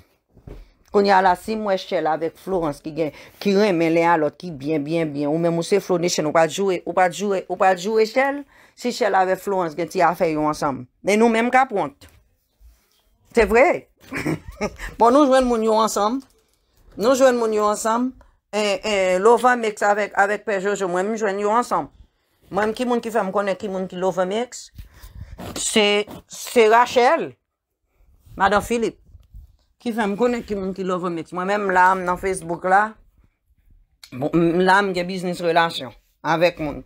Kon yal la si mwen chèl avèk Florence ki gen, ki remen le alot ki bien, bien, bien, ou mè mwen se flow nè chèl, ou pa jowe, ou pa jowe, ou pa jowe chèl, si chèl avè Florence gen ti a fè yon ansam. Mè nou mèm ka pront. Tè vre. Bon nou jwen moun yon ansam, nou jwen moun yon ansam, e Lovamex avèk, avèk pe Jojo, mwen mwen jwen yon ansam. Mwen mwen ki moun ki fèm konen ki moun ki Lovamex, Se Rachel, Mada Philippe, Ki fèm konen ki moun ki love mix, Mwen mè mlam nan Facebook la, bon, Mlam gen business relation, Avèk moun,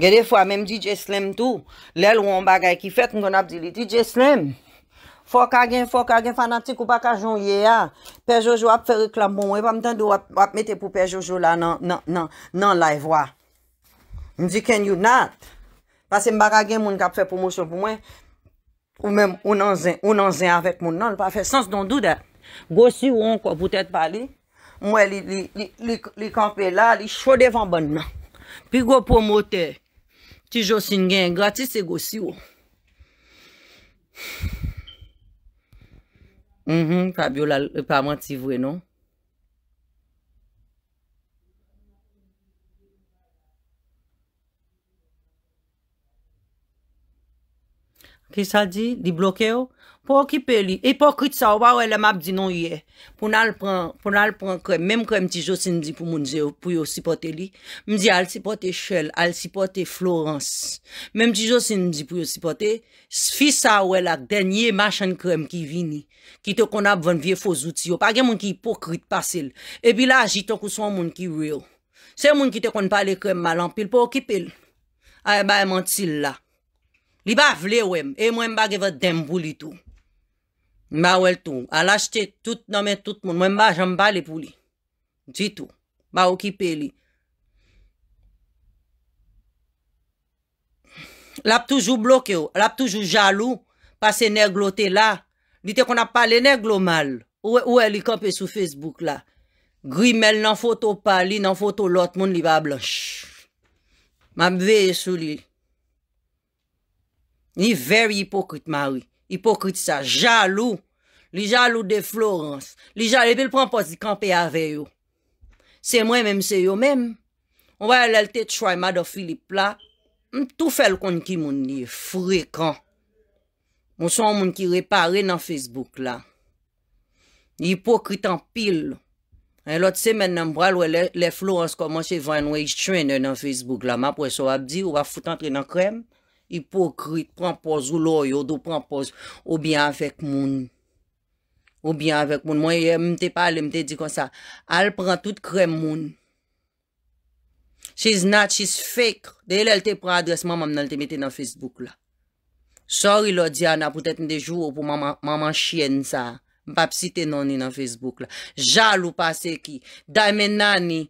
Gen defwa mè mdi DJ Slim tou, Lèl woun bagay ki fèt, Mwen kon ap di li DJ Slim, Fòk agen, fòk agen, fanatik ou baka joun ye ya, Pe Jojo ap fè reklam bon, Mwen mwen dèm dèm ap metè pou Pe Jojo la, Nan live wa, Mwen di ken you nat, Mwen mwen mwen mwen mwen mwen mwen, Pasen mbaga gen moun kap fe pomochon pou mwen, ou men ou nan zen avet moun nan, l pa fe sens dondou da. Gosi ou an ko pou tete pali, mwen li kampe la, li chode van ban nan. Pi go pomo te, ti josin gen, gratis se gosi ou. Mh mm-hmm, mh, Fabiola e pa man tivwe nan. Ki sa di? Di bloke yo? Po o kipe li. Hipokrit sa wè wè le map di non yè. Poun al pran krem. Mem krem ti jò sin di pou moun zè yo pou yo sipote li. Mdia al sipote Chelle, al sipote Florence. Mem ti jò sin di pou yo sipote Sfisa wè lak denye machan krem ki vini. Ki te kon ap ven vie fò zouti yo. Pagè moun ki hipokrit pasil. Epi la jitò kouswa moun ki wè yo. Se moun ki te kon pale krem malampil, po o kipe li. Aè ba e mantil la. Li ba vle wèm, e mwen ba geve dèm pou li tou. Li ba wèl tou. A lajte tout nan men tout moun. Mwen ba jambalè pou li. Di tou. Ba okipe li. La ap toujou bloke ou. La ap toujou jalou. Pase neglo te la. Li te kon ap pale neglo mal. Ou e li kompe sou Facebook la. Grimel nan foto pali, nan foto lot moun li ba blonch. Ma mveye sou li. Ni very hypocrite, mary. Hypocrite sa jalou. Li jalou de Florence. Li jalou, li pren pos di kampe ave yo. Se mwen menm se yo menm. On wè lèl te chwa ima do Filip la. M tout fèl kon ki moun ni frikant. M son moun ki repare nan Facebook la. Ni hypocrite an pil. Lèl se menm nan m bral wè le Florence koman se ven wè i chwen nan Facebook la. M ap wè so ap di wè fout antre nan krem. Hipokrit, pranpoz ou lo yo do pranpoz Ou byan avèk moun Ou byan avèk moun Mwen eh, mte pale mte di kon sa Al pran tout krem moun She's not, she's fake Deyele el te pran adres mamam nan te mette nan Facebook la Sorry la Diana pou tèt n dejou ou pou maman chienne sa Mpap si te noni nan Facebook la Jalou pa seki Da men nani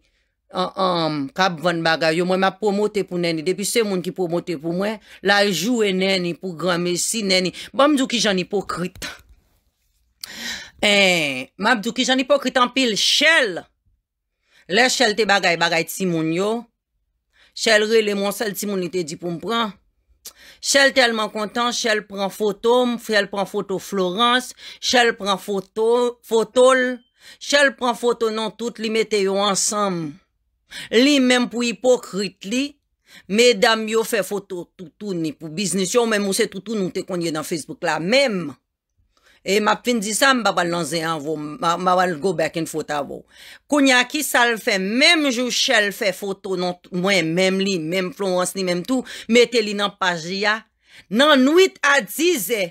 kap van bagay yo, mwen map promo te pou nèni, depi se moun ki promo te pou mwen, la jou e nèni pou grame si nèni, mwen bon, mdou ki jan ipokrit, eh, mwen mdou ki jan ipokrit an pil, chèl, lè chèl te bagay bagay ti moun yo, chèl re le moun chèl ti moun ite di pou mpran, chèl telman kontan, chèl pran foto, mfèl pran foto Florence, chèl pran fotol, chèl pran foto non tout li mette yo ansam, Li mèm pou hipokrit li, mè dam yo fè foto toutou ni pou biznisyon, mèm ou se toutou nou te konye nan Facebook la, mèm. E map fin di sa, mba bal lanze anvo, mba bal go back en foto avou. Konya ki sal fè, mèm jou Shell fè foto nou, mwen mèm li, mèm Florence ni mèm tou, mette li nan pajia, nan nou it a dizè.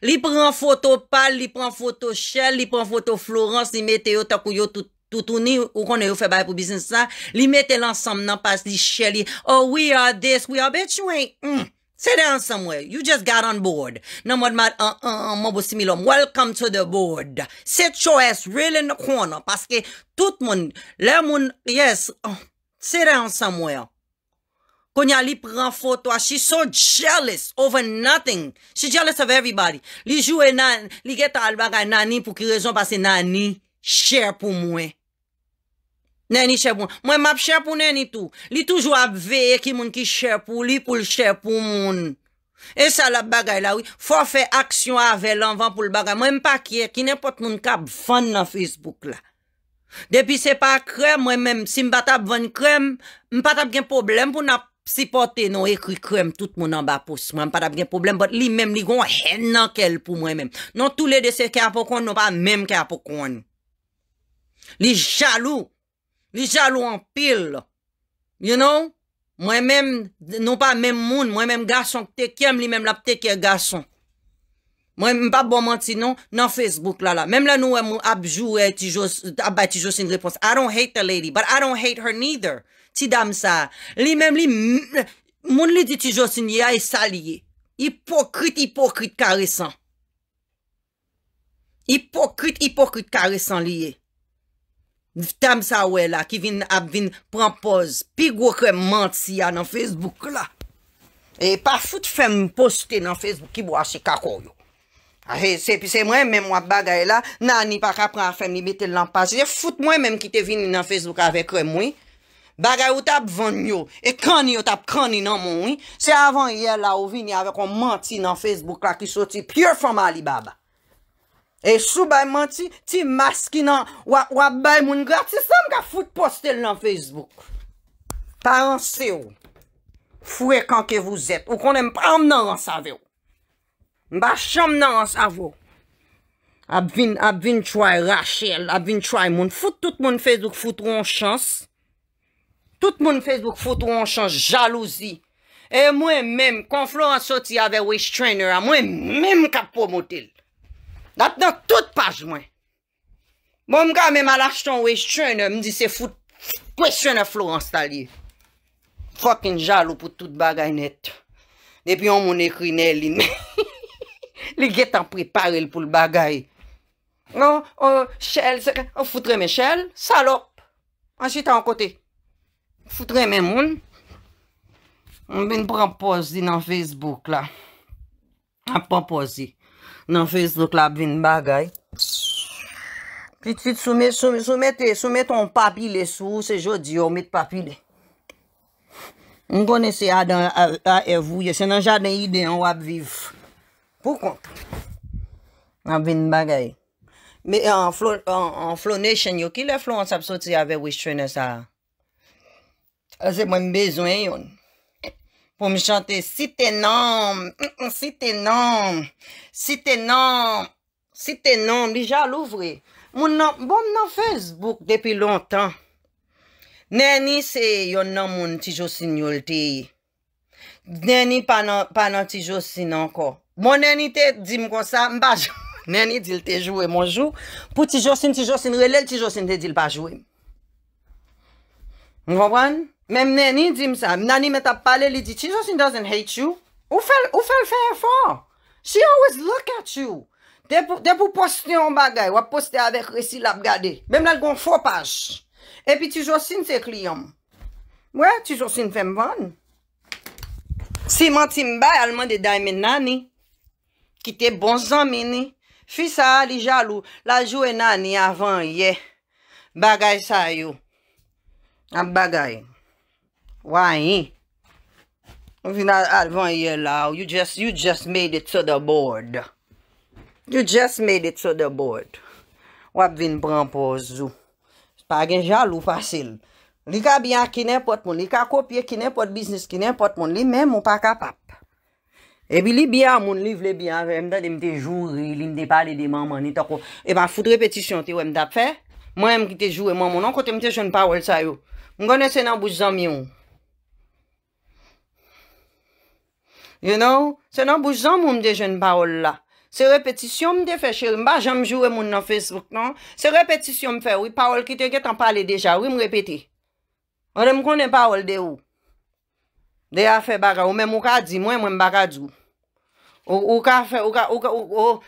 Li pran foto Pal, li pran foto Shell, li pran foto Florence, ni mette yo takou yo toutou. Toutouni ou kon e ou fe bay pou bizins la, li mette lansam nan pas li cheli, oh we are this, we are bet you ain't, mm, se de ansamwe, you just got on board, nan mwad mat an an an mwabosimi lom, welcome to the board, se cho es, rail in the corner, paske tout moun, lè moun, yes, oh, se de ansamwe, kon ya li pran fotwa, she so jealous over nothing, she jealous of everybody, li jwe nan, li get al bagay nan ni pou ki rezon pase nan ni, Cher pou mwen. Nè ni cher pou mwen. Mwen map cher pou nè ni tou. Li toujou ap veye ki moun ki cher pou. Li pou l cher pou moun. E sa la bagay la wè. Fò fè aksyon avè lan van pou l bagay. Mwen mpa kye ki ne pot moun kap fan nan Facebook la. Depi se pa krem mwen mèm. Si mba tap van krem. Mpa tap gen problem pou nap sipote nou ekri krem tout moun an ba pos. Mpa tap gen problem. Bote li mèm li gon hen nan kel pou mwen mèm. Non tou le dese kè apokon nou pa mèm kè apokon. Li jalou, li jalou an pil. You know, mwen mèm, nou pa mèm moun, mwen mèm gachon kte kem, li mèm la pte ke gachon. Mwen mwen pa bon manti nou, nan Facebook la la. Mèm la nou mwen apjou, ap bay ti jousin repons. I don't hate a lady, but I don't hate her neither. Ti dam sa. Li mèm li, moun li di ti jousin ya, e sa li ye. Hipokrit, hipokrit karesan. Hipokrit, hipokrit karesan li ye. Tam sa we la ki vin ap vin pranpoz pi gwo krem manti ya nan Facebook la. E pa foute fem poste nan Facebook ki bo ase kakor yo. Se pi se mwen men mwa bagay la nan ni pa ka pran fem ni bete lampas. Se foute mwen menm ki te vini nan Facebook ave krem woy. Bagay ou tap vanyo e kani ou tap kani nan mwoy. Se avan ye la ou vini ave kon manti nan Facebook la ki soti pure from Alibaba. E sou bayman ti, ti maski nan wabay moun gra, ti sam ka foute postel nan Facebook. Taren se ou, fwe kan ke vou zep, ou konen mpam nan ransave ou. Mba chanm nan ransave ou. Abvin, abvin chwa, Rachel, abvin chwa moun, foute tout moun Facebook foute ron chans. Tout moun Facebook foute ron chans, jalouzi. E mwen men, kon Florent Soti ave wish trainer, a mwen men kap pou motel. Dat nan tout page mwen. Mwen mga mè mwa lach ton wey chwen, mwen di se foute kwen chwen a Florence Talie. Fokin jalou pou tout bagay net. Depi yon non, oh, moun ekri nelin. Li getan preparel pou l bagay. O, o, chel, o foute reme chel, salop. Ansi tan an kote. Foute reme moun. Mwen mwen pranpozi nan Facebook la. An pranpozi. nan fez luk la ap vin bagay. Pitit sou met eh, ton papile sou se jodi yo mit papile. N konese a evuye, se nan jade ide an wap viv. Pou kon? A vin bagay. Me an flonation yo, ki le flon se ap soti ave wish chwene sa? A se mwen bezwen yon. Po mi chante, si te nanm, si te nanm, si te nanm, si te nanm, dija louvre. Moun nan, bon nan Facebook depi lontan. Neni se yon nan moun tijosin yol teyi. Neni panan tijosin anko. Moun neni te dim kon sa mba jowe. Neni dil te jowe moun jowe. Po tijosin tijosin relel tijosin te dil pa jowe. Mwen vopan? Memneni di msa, nanime ta pale li di, ti jousin doesn't hate you. Ou fel fe enfa? She always look at you. De pou poste yon bagay, wap poste avek resi labgade. Memneni gon fwo pache. E pi ti jousin se kli yon. Mwen, ti jousin fem van. Si mantim bay, alman de daime nan ni. Ki te bon zan mi ni. Fisa a li jalou, la jowe nan ni avan ye. Bagay sa yo. A bagay m. Wanyi, ou vin advan ye la, ou you just made it to the board. You just made it to the board. Wap vin pranpozou. S'pa gen jalou fasil. Li ka byan ki ne pot moun, li ka kopye ki ne pot biznis, ki ne pot moun, li men moun pa kapap. Ebi li byan moun, li vle byan, mwen mwen de mte jouri, li mwen de pale de moun moun, ni tako, eba foute repetisyon, ti wè mwen da pfe, mwen mwen ki te jouri, mwen moun an kote mwen te joun pa wèl sayo. Mwen gwenese nan bouj zanmion, You know? Se nan bouj zan moun dejen paol la. Se repetisyon m de fechir. M bajan m jouwe moun nan fes vok nan. Se repetisyon m fe. Ou paol ki teke tan pale deja. Ou m repeti. Ou dem konen paol de ou. De a fe baga ou. Mè m ou ka di. Mwen m baga di ou. Ou ka fe. Ou ka. Ou.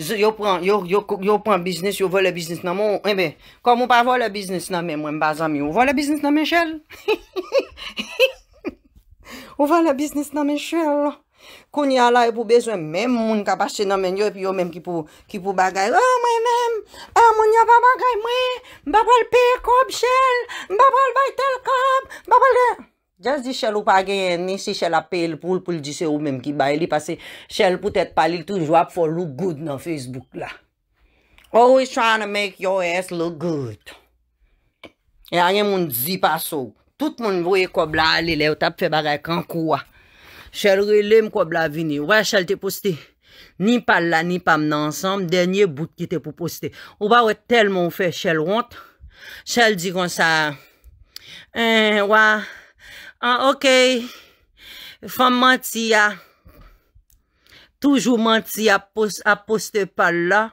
Yo pran. Yo pran biznis. Yo vò le biznis nan moun. Mè. Kon m wè pa vò le biznis nan mè. Mwen m bazan mè. Yo vò le biznis nan mè chèl. Hi hi hi. Hi hi. Ou va la bisnis nan men chèl. Koun yalay pou bezwen men moun kapache nan men yo pi yo men ki pou bagay. Oh mwen men, oh moun yal pa bagay mwen. Mbapal pe kob chèl, mbapal vay tel kob, mbapal de... Jans di chèl ou pa gen ni si chèl apel pou lpoul jise ou men ki bay li pase chèl pou tèt palik tou jwa pou fol look good nan Facebook la. Always trying to make your ass look good. E anye moun zi pa souk. Tout moun mwoye kob la li le ou tap febarek an kouwa. Chele li mkob la vini. Ouwa chal te poste. Ni pal la ni pam nan ansam. Dernye bout ki te pou poste. Ouwa ou tel moun fe chel ront. Chele di kon sa. Eee eh, waa. An ok. Fom manti ya. Toujou manti ya poste pal la.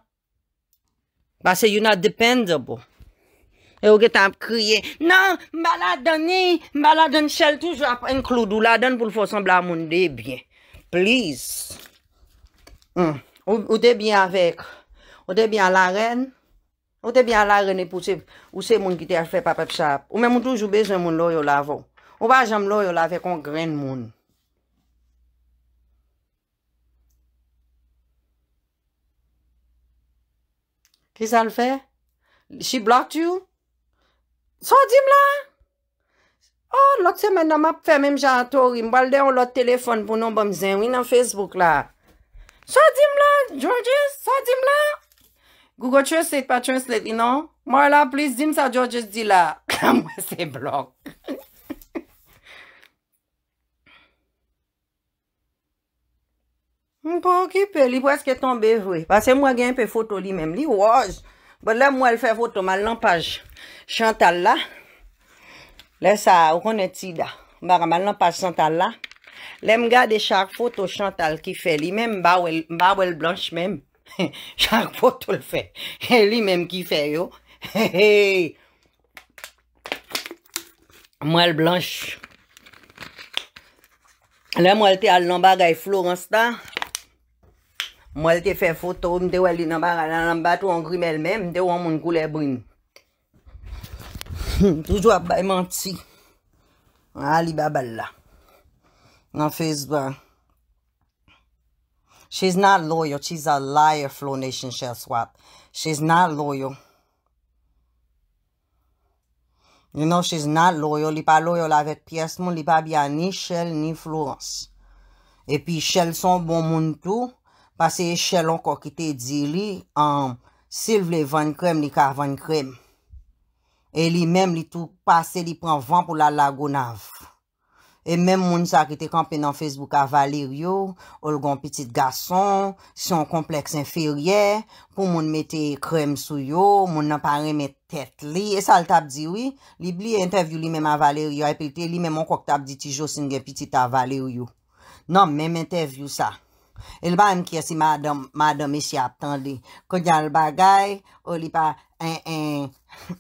Basse yon a depen debo. E ou get ap kriye, nan, mba la doni, mba la doni chel tou, jwa ap en klou dou la doni pou l'fosan bla moun debyen. Please. Ou te byen avèk, ou te byen laren, ou te byen laren epouse, ou se moun ki te afè pa pepchap. Ou mè moun toujou bezè moun lò yo lavo. Ou wajèm lò yo lave kon kren moun. Ki sa l fè? She blocked you? Sa di m la? Oh, lot se men na map fèmèm jan atorim. Balde yon lot telefon pou nou bòm bon, zèm. Ou yon Facebook la. Sa di m la, Georges? Sa di m la? Google Translate, Patron Slate, yon nan? Marla, please, di m sa Georges di la. Mwen se blok. M kon kipe, li wè skè tombe vwe. Pase mwen gen yon pe foto li mèm. Li wòz. Bòd le mwen fè foto man lan page. Chantal la. Le sa ou kon eti da. Barman nan pa Chantal la. Le mga de chak foto Chantal ki fe li men. Mba wel blanche men. Chak foto l fe. Li men ki fe yo. Mwen blanche. Le mwen te al nan bagay Florence ta. Mwen te fe foto mte wali nan bagay. Nan bagay tou an grime el men. Mte waman kou le brin. Toujwa bay manti. Ali babal la. Nan fez ba. She's not loyal. She's a liar flow nation shell swap. She's not loyal. You know she's not loyal. Li pa loyal avet piyes moun. Li pa bya ni shell ni flow ans. E pi shell son bon moun tou. Pase ye shell anko kite di li. Um, Silv le van krem li kar van krem. E li menm li tou pase li pran van pou la lagonav. E menm moun sakite kampen nan Facebook a Valerio, ol gon pitit gason, son kompleks inferyer, pou moun mette krem sou yo, moun nan pare mette tet li. E sa l tap diwi, li bli e interview li menm a Valerio, epilite li menm moun kok tap di ti josin gen pitit a Valerio. Non, menm interview sa. El ba an kyesi madame e si ap tande, ko dyan l bagay, ol li pa en en,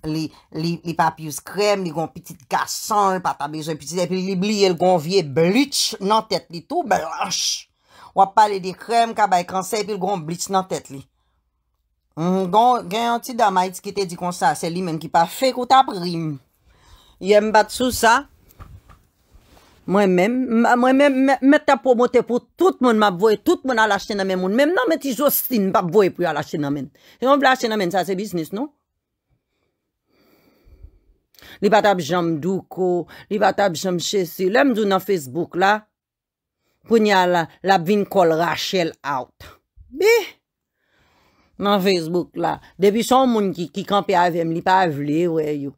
Li pa piwse krem, li gon piti gason, pa tabe zon piti zan, pi li bliye l gon vie blitch nan tèt li tou blanj. Wa pale de krem, ka bay kransen, pi l gon blitch nan tèt li. Un mm, don gen yon ti damay, ti ki te di konsa, se li men ki pa fe kouta prim. Yen bat sou sa, mwen men, mwen men, mwen men, mwen men, mwen men, mwen men, mwen men, mwen men, mwen men, mwen men, mwen men, mwen men, mwen men, mwen men, mwen men, mwen men, Li pata bichan mdoukou, li pata bichan mchesi. Le mdou nan Facebook la, pou nye la, la bvin kol Rachel out. Be, nan Facebook la, debi son moun ki kampe avem, li pa avele wey yo.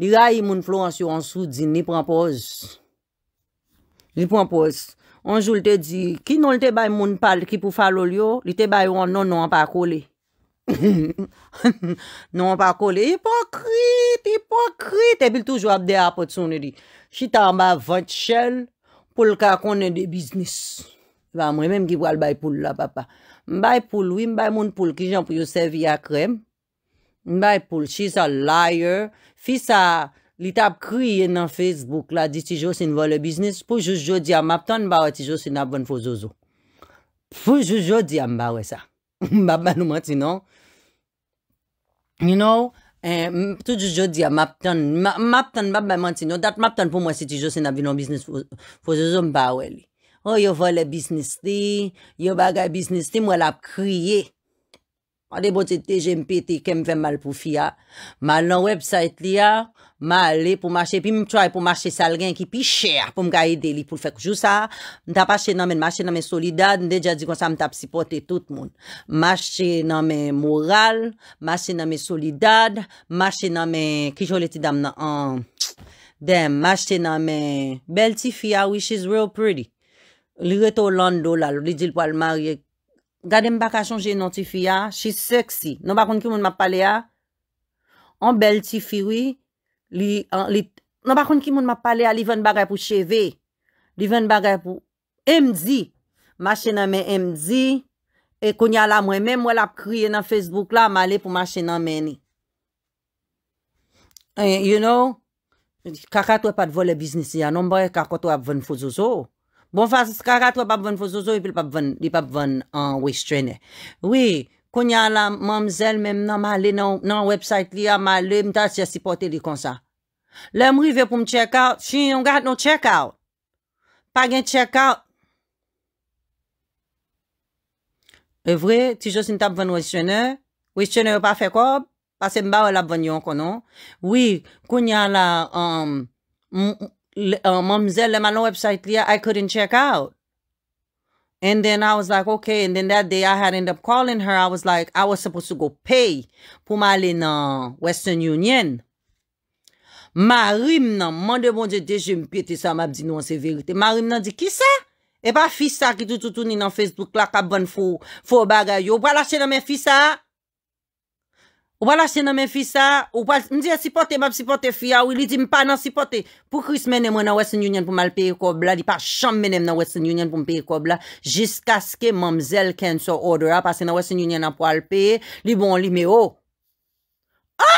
Li rayi moun flou ansyo ansou, di ni pwampoz. Li pwampoz. Anjou li te di, ki non li te bay moun pal ki pou falo li yo, li te bay yon non non pa kole. Nou an pa kole Hipokrit, hipokrit E bil toujou ap de apotsoun e di Chita an ba vant chel Poul ka konen de biznis Vamre menm ki vwal bay poul la papa Bay poul wim, bay moun poul Ki jan pou yo sevi a krem Bay poul, she is a liar Fisa li tap kri Nan Facebook la, di ti jo sin Vole biznis, pou jous jodi am ap ton Ba wè ti jo sin ap ven fo zozo Pou jous jodi am ba wè sa Mbaba nou mwen ti nou. You know, eh, tout jou di ya map ton. Map ton mbaba mwen ti nou. Dat map ton pou mwen si ti jou sen ap vinon bisnes pou zon mba wè li. O oh, yo fwa le bisnes ti, yo bagay bisnes ti mwen ap kriye. A de bot se te jen peti ke mfen mal pou fi ya. Mal nan website li ya. Ma ale pou mache, pi mi choy pou mache salgen ki pi chèr pou mga ede li pou fèk jou sa. Mta pache nan men, mache nan men solidad, mde dja di kon sa mta psi pote tout moun. Mache nan men moral, mache nan men solidad, mache nan men kijole ti dam nan an. Dem, mache nan men bel ti fia, which is real pretty. Li reto lando la, li di lpo al marye. Gade m baka chonje nan ti fia, ah, she's sexy. Nan bakon ki moun map pale a? Ah. An bel ti fia, oui. Li an lit, nan bakon ki moun ma pale a li ven bagay pou cheve, li ven bagay pou emzi, masye nan men emzi, e konya la mwen men mwen la kriye nan Facebook la, ma le pou masye nan men ni. E, you know, kakato e pat vo le biznis ya, nan mba e kakato ap ven fozozo, bon fases kakato e pap ven fozozo, e li pap ven an wey strene, wi. Koun ya la mam zel mem nan ma li nan website li a ma li mta se si pote li konsa. Le mri ve pou m chek out, si yon gade nou chek out. Pa gen chek out. E vre, ti jos nita ap ven wistyoner, wistyoner yo pa fe kob, pase mba ou la ap ven yon konon. Oui, koun ya la mam um, zel le um, man nan website li a, I couldn't chek out. And then I was like, okay, and then that day I had end up calling her. I was like, I was supposed to go pay pou ma ale nan Western Union. Bon ma non, rim nan, mwande bon je deje mpete sa mab di nou an se verite. Ma rim nan di, ki sa? E pa fis sa ki toutoutouni nan Facebook la kap ban fwo bagay yo. Wala che nan men fis sa? Ou pa lase nan men fi sa, ou pa lase, m diye sipote, m ap sipote fi ya, ou li di m pa nan sipote. Pou kris menen mwen nan Weston Union pou m alpeye kob la, di pa chan menen m nan Weston Union pou m peye kob la, jiska ske mam zel ken so odera, pasen nan Weston Union an pou alpeye, li bon li me o. A!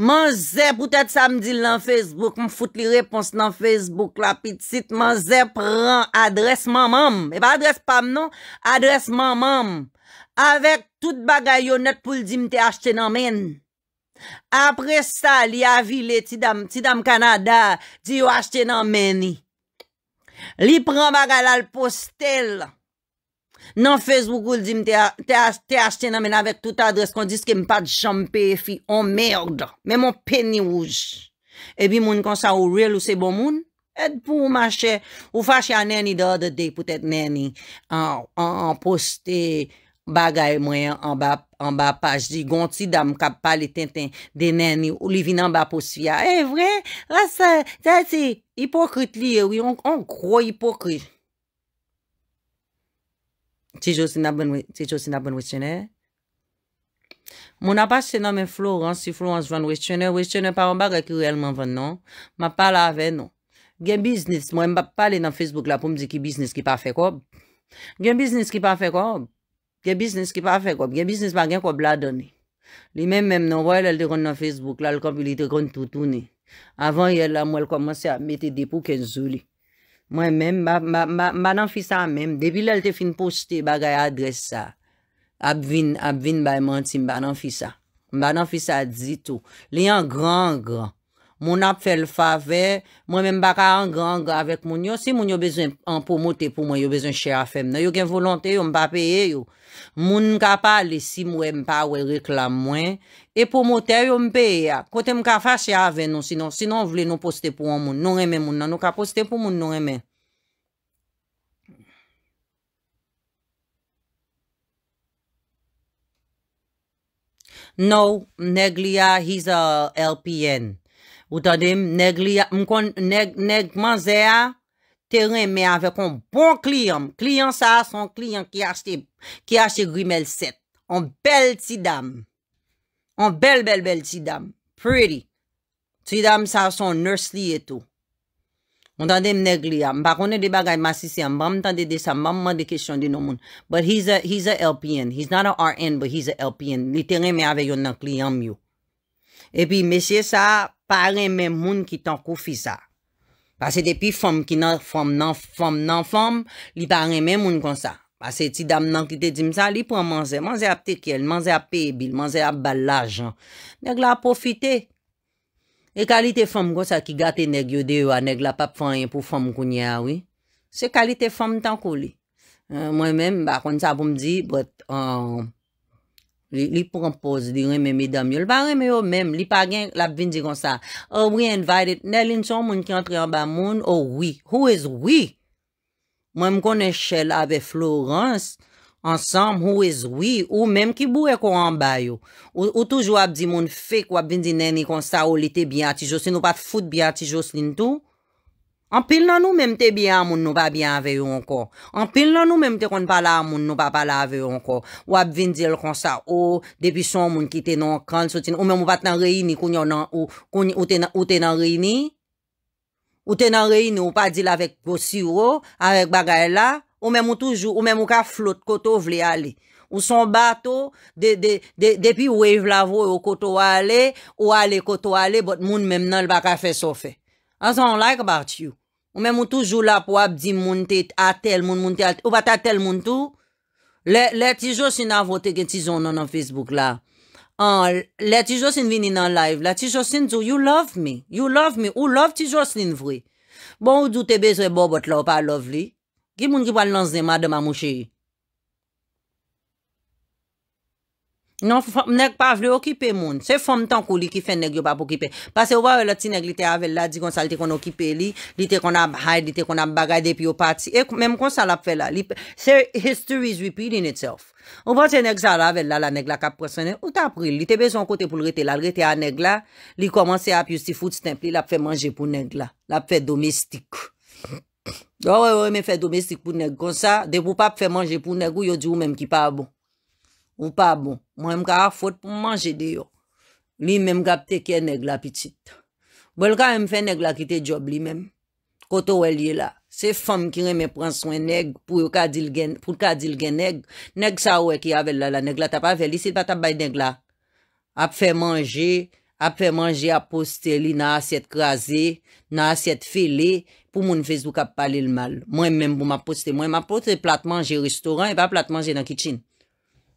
Man zep, ou tèt samdi lan Facebook, m foute li repons nan Facebook la pitit, man zep ran adresman mam, e pa adres pam non, adresman mam. Awek tout bagay yo net pou l di mte ashte nan men. Apre sa li avile ti dam Kanada di yo ashte nan meni. Li pren bagay la l postel. Nan fez woukou l di mte ashte nan men avek tout adres kon dis ke mpad jompe fi. On merd. Men mon peni wouj. Ebi moun konsa ou rel ou se bon moun. Et pou mache ou fache a neni da ou de dey pou tete neni. An poste... Bagay mwen an ba pa, jdi gonti dam kap pale ten-ten denen ni ou li vin an ba posvi a. E vre, la sa, ta ti, hipokrit li e wiyon, an kroy hipokrit. Ti josi na bon, bon wèchene? Moun apache se nan men Florence, si Florence van wèchene, wèchene pa an bagay ki reyelman vwenn non? Ma pala ave non. Gen biznis, mwen mba pale nan Facebook la pou mdi ki biznis ki pa fe kob. Gen biznis ki pa fe kob. Gen bisnes ki pa fe kop, gen bisnes pa gen kop la doni. Li men menm nan woy lal te kon nan Facebook lal kop li te kon toutouni. Avan yel la mwen komansi ap mette depo ken zuli. Mwen menm, mba nan fisa menm, debi lal te fin poste bagay adres sa. Ab vin, ab vin bay mantin mba nan fisa. Mba nan fisa adzitou. Li yon gran gran. Moun ap fel fave, mwen men baka an ganga avek moun yo, si moun yo bezon an pomote pou mwen, yo bezon che afem nan. Yo gen volante yo mba peye yo, moun ka pale si mwen mpa we reklam mwen, e pomote yo mpeye ya. Kote mka fa che afen nou, sinon, sinon vle nou poste pou moun, nou reme moun nan, nou ka poste pou moun nou reme. Nou, Neglia, he's a LPN. Ou tan dem, neg liya, mkon neg manze ya, teren me avè kon bon kliyam. Kliyam sa, son kliyam ki ashe Grimel 7. On bel ti dam. On bel bel bel ti dam. Pretty. Ti dam sa son nursery eto. Ou tan dem, neg liya. Mpa kone de bagay masisi an, mpam tan de de sa, mpam man de kisyon di nou moun. But he's a LPN. He's not a RN, but he's a LPN. Li teren me avè yon nan kliyam yon. E pi mesye sa, pa remen moun ki tankou fi sa. Pase depi fom ki nan fom nan fom nan fom, li pa remen moun kon sa. Pase ti dam nan ki te dim sa, li pou manze. Manze ap tekel, manze ap pebil, manze ap balajan. Neg la profite. E kalite fom kon sa ki gate neg yode yo a neg la pap fanyen pou fom kounye awi. Se kalite fom tankou li. Mwen men, bakon sa pou mdi, bot... Li propose, li reme medam yo, li pa reme yo mem, li pa gen la bvin di kon sa, oh we invited, ne lin son moun ki antre yon ba moun, oh we, who is we? Mwen m konen chel ave Florence, ansam, who is we? Ou mem ki bou e koran bayo, ou toujou ap di moun fek wap bvin di nen ni kon sa, ou li te biyan ti joslin, ou pa foud biyan ti joslin tou? An pil nan ou menm te biyan moun nou pa biyan veyon kon. An pil nan ou menm te kon pala moun nou pa pala veyon kon. Ou ap vin diyo l kon sa ou, depi son moun ki tenon kran sotin, ou menm ou pat nan reyini koun yon nan ou, koun yon ou tenon reyini, ou tenon reyini ou pa diyo lavek bo siro, arek bagay la, ou menm ou toujou, ou menm ou ka flot koto vle ali. Ou son bato, depi ou ev lavo ou koto wale, ou wale koto wale, bot moun menm nan l baka fe sofe. An son like about you. Ou men moun toujou la pou ap di moun te atel, moun moun te atel, ou pat atel moun tou. Le ti jousin avote gen ti zonon an Facebook la. Le ti jousin vin in an live la, ti jousin tou, you love me, you love me, ou love ti jousin vre. Bon ou dout te bezwe bo bot la ou pa love li, ki moun ki pan lans de ma de ma mouche yi. Nèk non, pa vle okipe moun. Se fom tankou li ki fè nèk yo pa pou okipe. Pase ouwa ou la ti nèk li te avel la, di kon sa li te kon okipe li, li te kon ap hay, li te kon ap bagay depi yo pati. E mèm kon sa la pfe la. Se history is repeating itself. Ouwa te nèk sa avel la, la nèk la kap presenè, ou ta pril. Li te bezon kote pou l rete la. L rete a nèk la, li komanse ap yousi food stamp li, la pfe manje pou nèk la. La pfe domestik. Ouwe oh, ouwe me fè domestik pou nèk kon sa, de pou pa pfe manje Ou pa bon. Mwen m ka a fote pou manje de yo. Li men m kap teke neg la pitit. Bol ka m fè neg la ki te job li men. Koto wè li la. Se fom ki reme pran swen neg. Pou yon ka dil gen neg. Neg sa wè ki avel la. Neg la tap avel. Li sit pa tap bay neg la. Ape fè manje. Ape fè manje a poste li nan aset krasi. Nan aset feli. Pou moun fè sou kap pale l mal. Mwen men m pou ma poste. Mwen m apote plat manje restoran. E pa plat manje nan kitchin.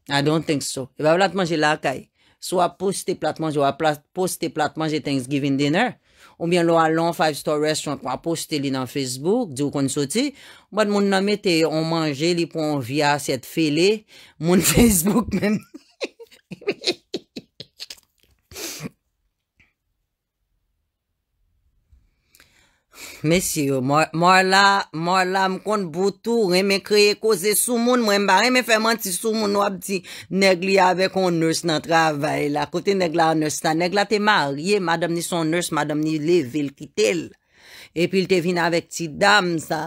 I don't think so. E ba vlat manje lakay. Sou a poste plat manje. Ou a poste plat manje Thanksgiving dinner. Ou bien lou a long five-star restaurant. Ou a poste li nan Facebook. Di ou kon sou ti. Ou bad moun namete. Ou manje li pou an via set fe le. Moun Facebook men. Mesye yo, mor la, mor la m kont boutou, reme kreye koze sou moun, mwen bareme fe mwen ti sou moun wap ti negli ave kon nurs nan travay la. Kote negla an nurs sa, negla te marye, madam ni son nurs, madam ni leve l kitel. Epi li te vine ave ti dam sa,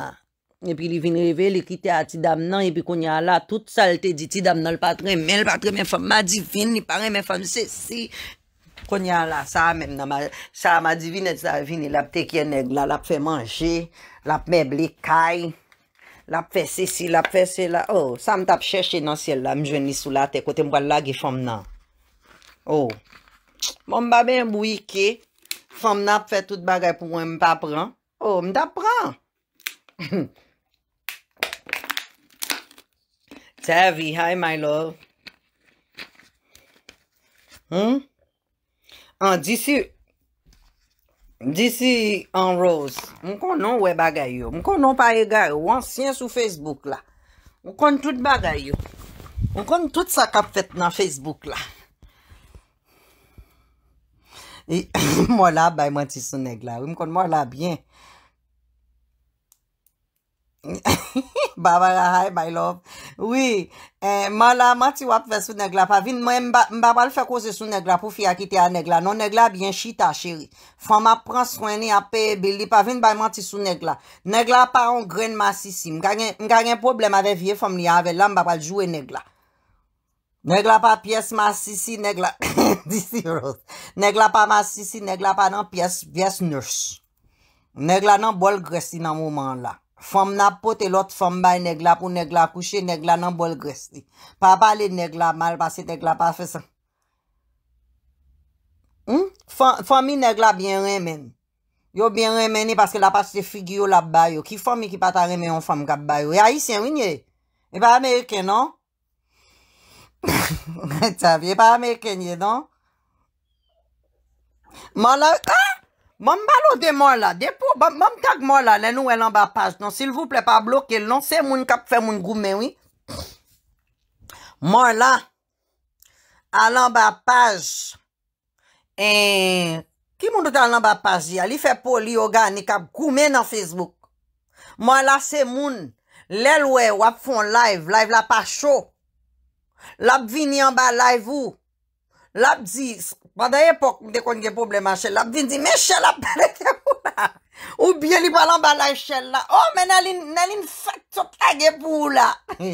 epi li vine leve, li kite a ti dam nan, epi konya la, tout salte di ti dam nan l patre men, l patre men fom adivine, li pare men fom sese. Konya la, sa mèm nan ma... Sa mèm adivine, sa vini, la pteke nek la, la pfe manje, la pmeble kaj, la pfe se si, la pfe se la. Oh, sa mè tap chèche nan sèl la, mjwen nisou la, te kote mwa lagi fòm nan. Oh. Bon, mwen mba mè mbou ike, fòm nan pfe tout bagay pou mwen mpa pran. Oh, mda pran. Tè vi, hay my love. Hmm? An disi, disi an roz, m kon non we bagay yo, m kon non pa e gayo, wansyen sou Facebook la. M kon tout bagay yo, m kon tout sa kap fet nan Facebook la. E mwen la bayman ti sonek la, m kon mwen la byen. Babal a hay, my love. Oui, eh, mwen la, mwen ti wap ve sou negla. Pa vin mwen mbapal fe kose sou negla pou fi akite a negla. Non negla byen chita, cheri. Fon mwen pran sweni apè beli, pa vin mwen ti sou negla. Negla pa on gren masisi. Mkanyen problem ave vie fom li avel la, mbapal jowe negla. Negla pa piyes masisi, negla... Negla pa masisi, negla pa nan piyes nurse. Negla nan bol gresi nan mwoman la. Fom nan pote lot fom bay negla pou negla kouche, negla nan bol gres ti. Pa pale negla mal pase, negla pa fe sa. Fomi negla bien remen. Yo bien remen e paske la paske figyo la bayo. Ki fomi ki pata remen yon fom kap bayo. Ya yi sen wine? E pa Ameriken non? Metav, e pa Ameriken yon non? Man la... Ha! Mam balo de mor la. Depo, mam kak mor la lè nou elan ba page. Non, sil vou ple pa bloke. Non, se moun kap fè moun goumen, wè. Mor la. Elan ba page. Ki moun dote elan ba page ya? Li fè poli, oga, ni kap goumen nan Facebook. Mor la se moun. Lèl wè, wap fon live. Live la pa show. Lap vini an ba live wou. Lap zi... Banda epok de kon gen poublem an chèl ap, vin di, men chèl ap pale te pou la. Ou byen li balan balan chèl la. Ou oh, men nan lin faktot la gen pou la.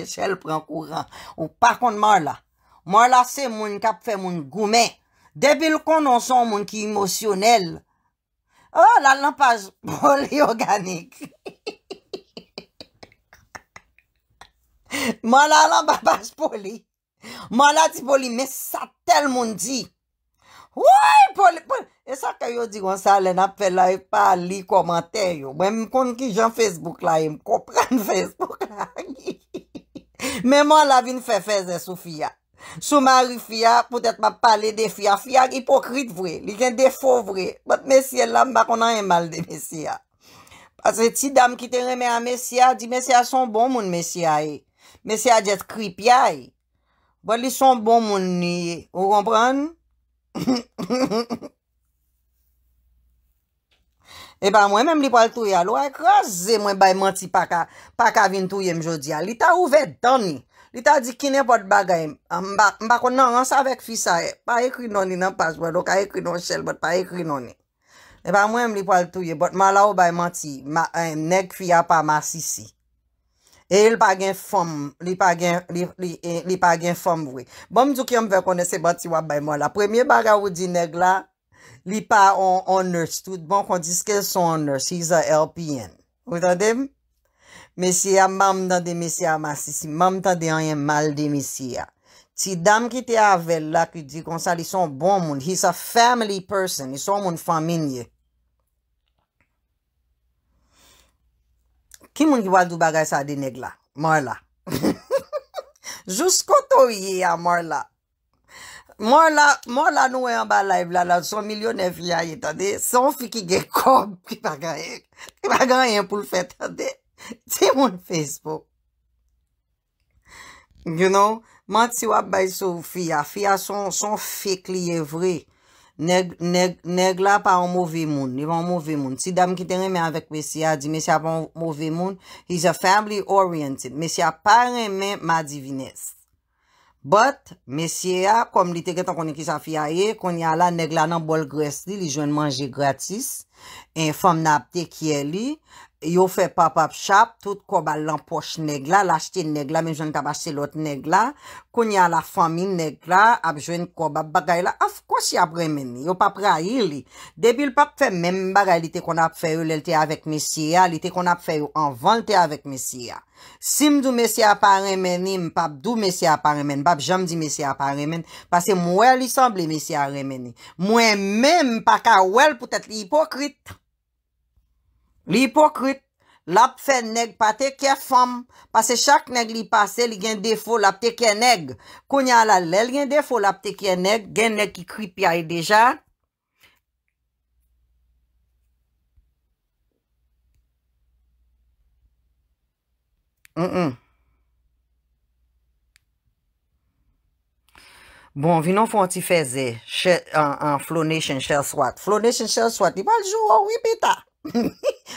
Chèl pren kouran. Ou pakon mar la. Mar la se moun kap fe moun goumen. Debil kon non son moun ki emosyonel. Ou oh, la lampaj poli organik. Mar la lampaj poli. Mar la di poli, men satel moun di. Woy poule poule. E sa kaya yo digon sa lè nap fè la e pa li komantè yo. Mwen mkon ki jan Facebook la e mkon pran Facebook la. Men mwen la vin fè fè zè sou fia. Sou mari fia, poutèt mwen pale de fia. Fia ipokrit vre. Lè gen defo vre. Bote mesye lam bakon nan yon e mal de mesye a. Pase ti dam ki te reme a mesye a, di mesye a son bon moun mesye a e. Mesye a jet krip ya e. Bote li son bon moun ni. E. Ou kompran? E pa mwen mèm li po al touye alou, a ek raze mwen bay manti pa ka vin touye mjou diya Li ta ouve doni, li ta di kine pot bagaym, mbakon nan ansa vek fisa e Pa ekri noni nan paswado, ka ekri non sel, bat pa ekri noni E pa mwen mwen li po al touye, bat mwen la ou bay manti, mnenk eh, fiya pa masisi E li pa gen fom, li pa gen e, fom vwe. Bom djou ki yon vwe kone se bat si wap bay mwa la. Premye baga wou di neg la, li pa on nurse. Tout bon kon dis ke son nurse, he is a LPN. Ou ta dem? Mesi ya mam nan demesi ya masi, si mam ta deyon yon mal demesi ya. Ti dam ki te avel la ki di konsa li son bon moun. He is a family person, li son moun familye. Kim moun ki wadou bagay sa deneg la? Marla. Jous koto ye a Marla. Marla nou e an ba live la, la son milyon e fiyaye, tade. Son fiki ge kom ki bagayen pou l fete, tade. Ti moun Facebook. You know, man ti wap bay sou fiya. Fiya son fik li ye vre. Negla pa an mouve moun, li pa an mouve moun. Si dam ki te reme anvek Mesia, di Mesia pa an mouve moun, he is a family oriented. Mesia pa reme ma divines. But, Mesia, e kom li te ketan konen ki sa fya ye, konen la negla nan bol gres li, li jwen manje gratis, en fom napte ki el li, Yo fe pap ap chap, tout koba l'amposh negla, l'ashti negla, menjwen kaba ashti lot negla, koun ya la fami negla, ap jwen koba bagay la, af kwa si ap remeni? Yo pap rayili, debil pap fe men bagay li te kon ap fe yu lel te avèk mesiya, li te kon ap fe yu anvan te avèk mesiya. Sim du mesiya pa remeni, mpap du mesiya pa remeni, bab jom di mesiya pa remeni, pase mwen li sanble mesiya remeni, mwen men mpaka wel pou tèt li hipokriti. Li hipokrit, lap fè neg patè kè fòm, pase chak neg li pase li gen defo lap te kè neg. Konya la lè, li gen defo lap te kè neg, gen neg ki kripi ay e deja. M m. Bon, vinon fò an ti fè zè, chè an flonè chèn chèl swat. Flonè chèn chèl swat, li baljou wè oh, péta.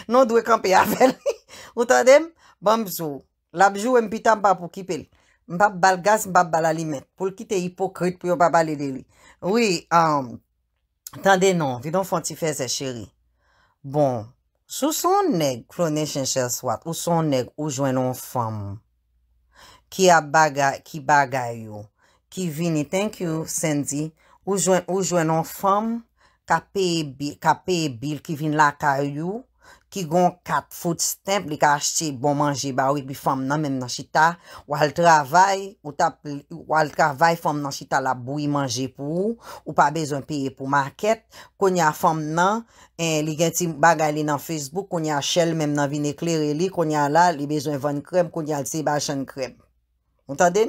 Non dwe kampe avel Ou tade m, bambzou Labjou m pitan pa pou kipel M pap balgas, m pap balalimet Poul kite hipokrit pou yo babalile Oui, tade non Vi don fonti fese cheri Bon, sou son neg Klonen chen chen swat Ou son neg, ou jwenon fam Ki baga yo Ki vini, thank you Sandy Ou jwenon fam ka pe bil ki vin la kayou, ki gon kat fout stem, li ka achite bon manje ba ou, li fom nan menm nan chita, wale travay, wale travay fom nan chita la bou yi manje pou ou, ou pa bezon peye pou market, kon ya fom nan, li gen ti bagay li nan Facebook, kon ya shell menm nan vin eklere li, kon ya la li bezon van krem, kon ya li se basen krem. Ontade?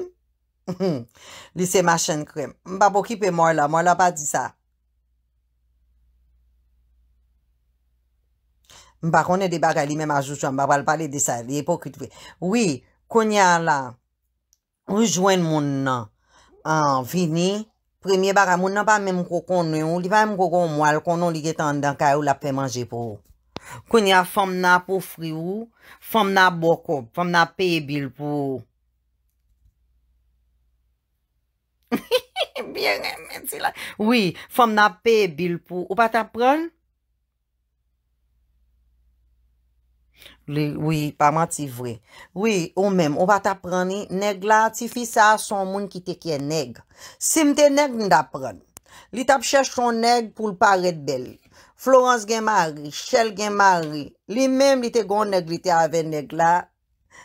Li se basen krem. Mpa bok ki pe mwa la, mwa la pa di sa. Mba konè de bagay li mèm a joujouan, mba wale pale de sa, li e pou kutve. Oui, konya la, oujwen moun nan, an, vini, premye bagay, moun nan pa mèm koko nou, li pa mkoko mwal, konon li getan dan kaya ou la pe manje pou. Konya, fòm nan pou fri ou, fòm nan bokop, fòm nan pe e bil pou. Bien, men, si la. Oui, fòm nan pe e bil pou. Ou pa ta pran? Oui, pa man ti vwe. Oui, ou mem, ou pa ta prani, neg la, ti fi sa son moun ki te kye neg. Simte neg n da prani. Li tap chesh ton neg pou l paret bel. Florence gen mari, Chelle gen mari, li mem li te gon neg li te ave neg la.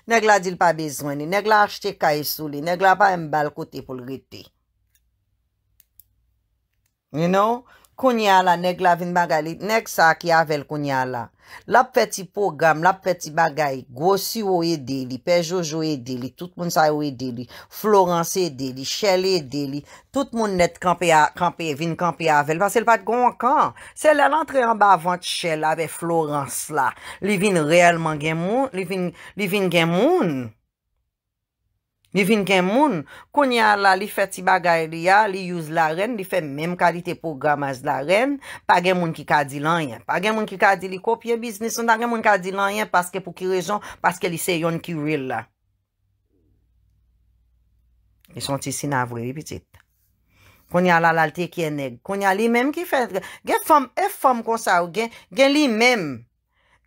Neg la di l pa bezweni, neg la achte kaysou li, neg la pa mbal kote pou l rite. You know? Kounyala neg la vin bagay li, neg sa ki avel kounyala. Lap peti pogam, lap peti bagay, Gwosi ou e deli, Pejouj ou e deli, tout moun sa ou e deli, Florence e deli, Chelle e deli, tout moun net vin kampe avel. Se lal entre an ba avant Chelle ave Florence la, li vin reyelman gen moun, li vin gen moun. Mi vin gen moun, konya la li fè ti bagay li ya, li youse la ren, li fè mem kalite programaj la ren, pa gen moun ki kadi lanyen. Pa gen moun ki kadi li kopye biznis, an da gen moun ki kadi lanyen, paske pou ki rejon, paske li se yon ki ril la. Li son ti si na vwe, li pitit. Konya la lalte ki eneg, konya li mem ki fè, gen fòm, e fòm kon sa ou, gen li mem,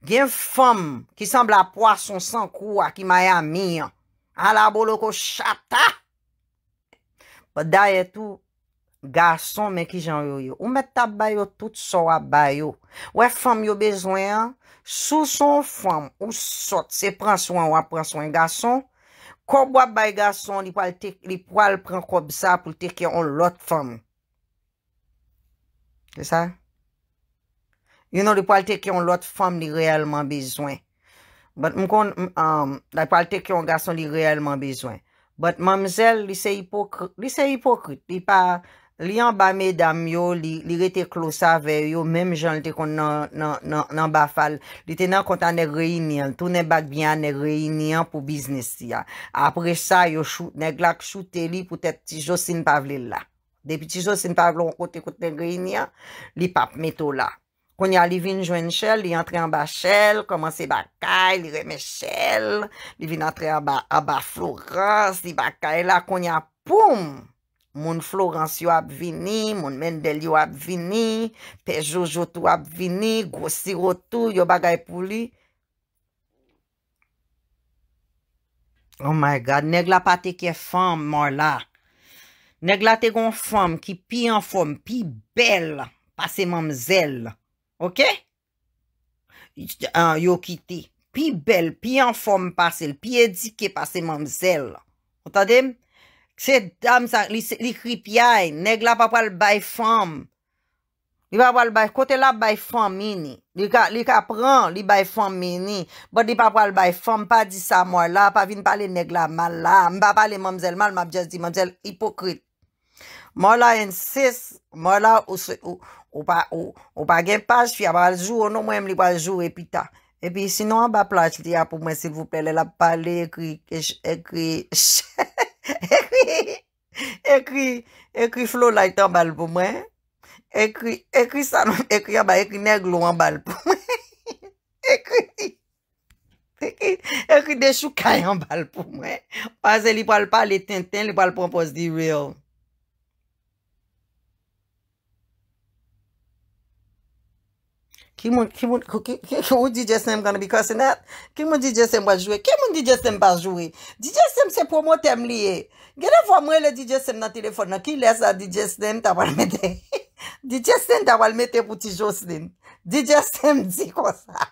gen fòm ki sembla poason san kou a ki maya mi an. A la bo lo ko chata. Po daye tou, gason men ki jan yo yo. Ou met ta bayo tout sa wap bayo. Wè fèm yo bezwen, sou son fèm ou sot, se pran swan wap pran swan gason, kob wap baye gason, li po al pren kob sa pou teke on lot fèm. Se sa? You know, li po al teke on lot fèm li reèlman bezwen. Bat mkon um, la palte ki yon gason li realman bezwen. Bat mamzel li se hipokrit, li se hipokrit. Li pa li an ba me dam yo, li rete klosa ve yo, mem jan li te kon nan bafal. Li te nan kontan nek reyiniyan, tou ne bagbyan nek reyiniyan pou biznes si ya. Apre sa yo neglak choute li pou tete tijosin pavle la. Depi tijosin pavle onkote kontan reyiniyan, li pap meto la. Konya li vin jwen chel, li antre an ba chel, koman se bakay, li reme chel, li vin antre an ba Florens, li bakay la, konya poum, moun Florens yo ap vini, moun Mendel yo ap vini, pe Jojo tou ap vini, Gossiro tou, yo bagay pou li. Oh my God, neg la pati ke fom, mor la. Neg la te gon fom, ki pi an fom, pi bel, pa se mam zel. Ok? An, ah, yo kite. Pi bel, pi an fom pasel, pi edike pasel mamzel. Otade? Kse dam sa, li krip yay, neg la pa pal bay fom. Li pa pal bay, kote la bay fom ini. Li ka, li ka pran, li bay fom ini. Bo di pa pal bay fom, pa di sa mwa la, pa vin pali neg la mal la. Mba pali mamzel mal, mab jaz di mamzel hipokrit. Mwa la ensis, mwa la oswe, ou, Ou pa genj paj fya ba jou, ou nou mwen li ba jou epita. Epi sinon an ba plaj li a pou mwen silvou plele la pale ekri, ekri, ekri, ekri, ekri, ekri flow light an bal pou mwen. Ekri, ekri sanon, ekri an ba ekri neglo an bal pou mwen. Ekri, ekri, ekri de chou kay an bal pou mwen. Waze li pa al pale ten ten, li pa al pompos di reyo. Ki moun DJ Slam gana bi konsenat? Ki moun DJ Slam wajouye? Ki moun DJ Slam wajouye? DJ Slam se pwomo tem liye. Gede fwa mwen le DJ Slam nan telefon nan ki lese a DJ Slam tawalmete. DJ Slam tawalmete pou ti Joslin. DJ Slam di konsa.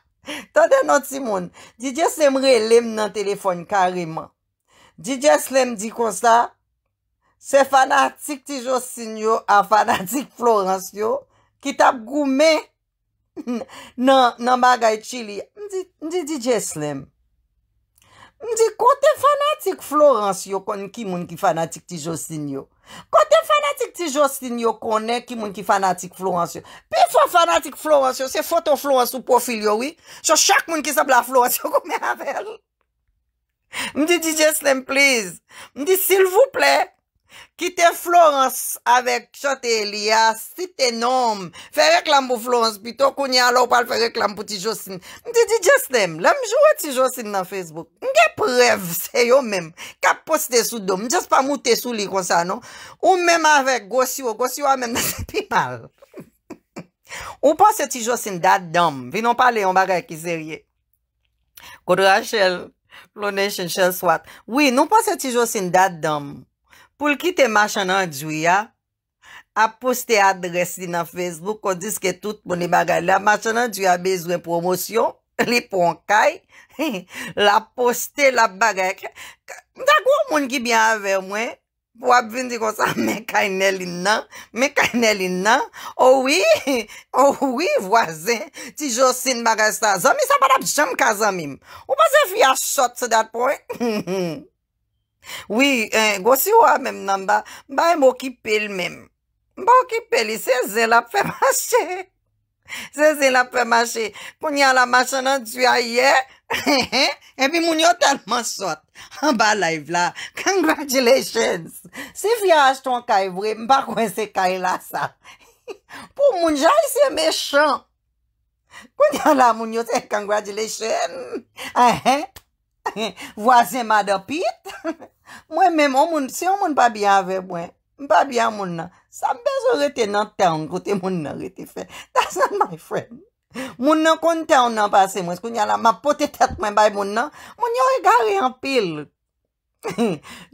Tande nan ti moun. DJ Slam re lem nan telefon karima. DJ Slam di konsa. Se fanatik ti Joslin yo a fanatik Florence yo. Ki tap goumen. nan bagay chili mdi DJ Slim mdi kote fanatik Florence yo kon ki moun ki fanatik ti Jostin yo kote fanatik ti Jostin yo konen ki moun ki fanatik Florence yo pi fanatik Florence yo se foto Florence yo profil yo sou chak moun ki sa bla Florence yo kome avel mdi DJ Slim please mdi sil vou ple Ki te Florence avek chote Elias, si te nom, fe reklam pou Florence, pi to konye alopal fe reklam pou ti Josine. Ndi di jes nem, lam jowe ti Josine nan Facebook. Nge prev, se yo mem, kap poste sou dom, jes pa moute sou li konsa, no? Ou mem avek gosyo, gosyo amem nan pipal. Ou poste ti Josine dat dom, vi non pale yon bagay ki serye. Kou de Rachel, Flonation, Shell Swat. Oui, nou poste ti Josine dat dom. pou l kite machan nan djouya, ap poste adresi nan Facebook, kon diske tout mouni bagay. La machan nan djouya bezwen promosyon, li ponkay, la poste, la bagay. Da gwo moun ki byan avè mwen, pou ap vin di kon sa, men kainel in nan, men kainel in nan, owi, owi, voazen, ti josin bagay sa zan, mi sa pad ap jom kazan mim. Ou pa se fya shot se dat pwen? Oui, eh, gosyo a mem nan ba, ba e mokipe el mem. Mbokipe li, se zè la pwè mache. Se zè la pwè mache. Koun ya la mache nan djou a ye. E pi moun yo talman sot. An ba live la. Congratulations. Se fya ashton ka e vre, mba kwen se ka e la sa. Pou moun jay se mechon. Koun ya la moun yo se congratulations. Vwa se madapit. Mwen men, si yon moun pa byan ve mwen, mwen pa byan moun nan, sa mbezo rete nan tan kote moun nan rete fe. That's not my friend. Moun nan kon tan nan pase mwen, skou nye la, ma pote tet mwen bay moun nan, moun yo e gare an pil.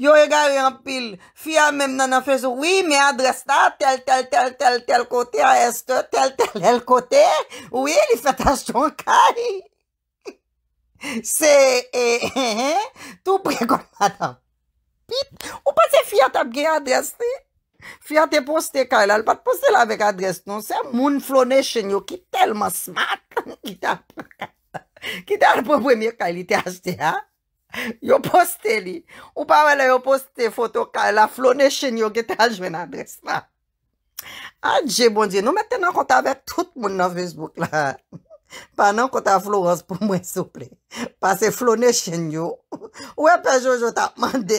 Yo e gare an pil. Fiya men nan an fe sou, oui, men adres ta, tel, tel, tel, tel, tel kote, a este, tel, tel, tel kote, oui, li fet asjon kari. Se, eh, eh, eh, tou pre komadam. Ou pa se fiyat ap ge adres li? Fiyat e poste ka ilal, pat poste la vek adres non se. Moun flonè chen yo ki telman smak. Ki telman pwemye ka ili te ajde ha? Yo poste li. Ou pa wè la yo poste foto ka ilal flonè chen yo ki telman jwen adres la. Adje bonzi, nou metten akont avèk tout moun nan Facebook la. Pa nan kota Florence pou mwen souple. Pa se flone chen yo. Ou e pe Jojo ta ap mande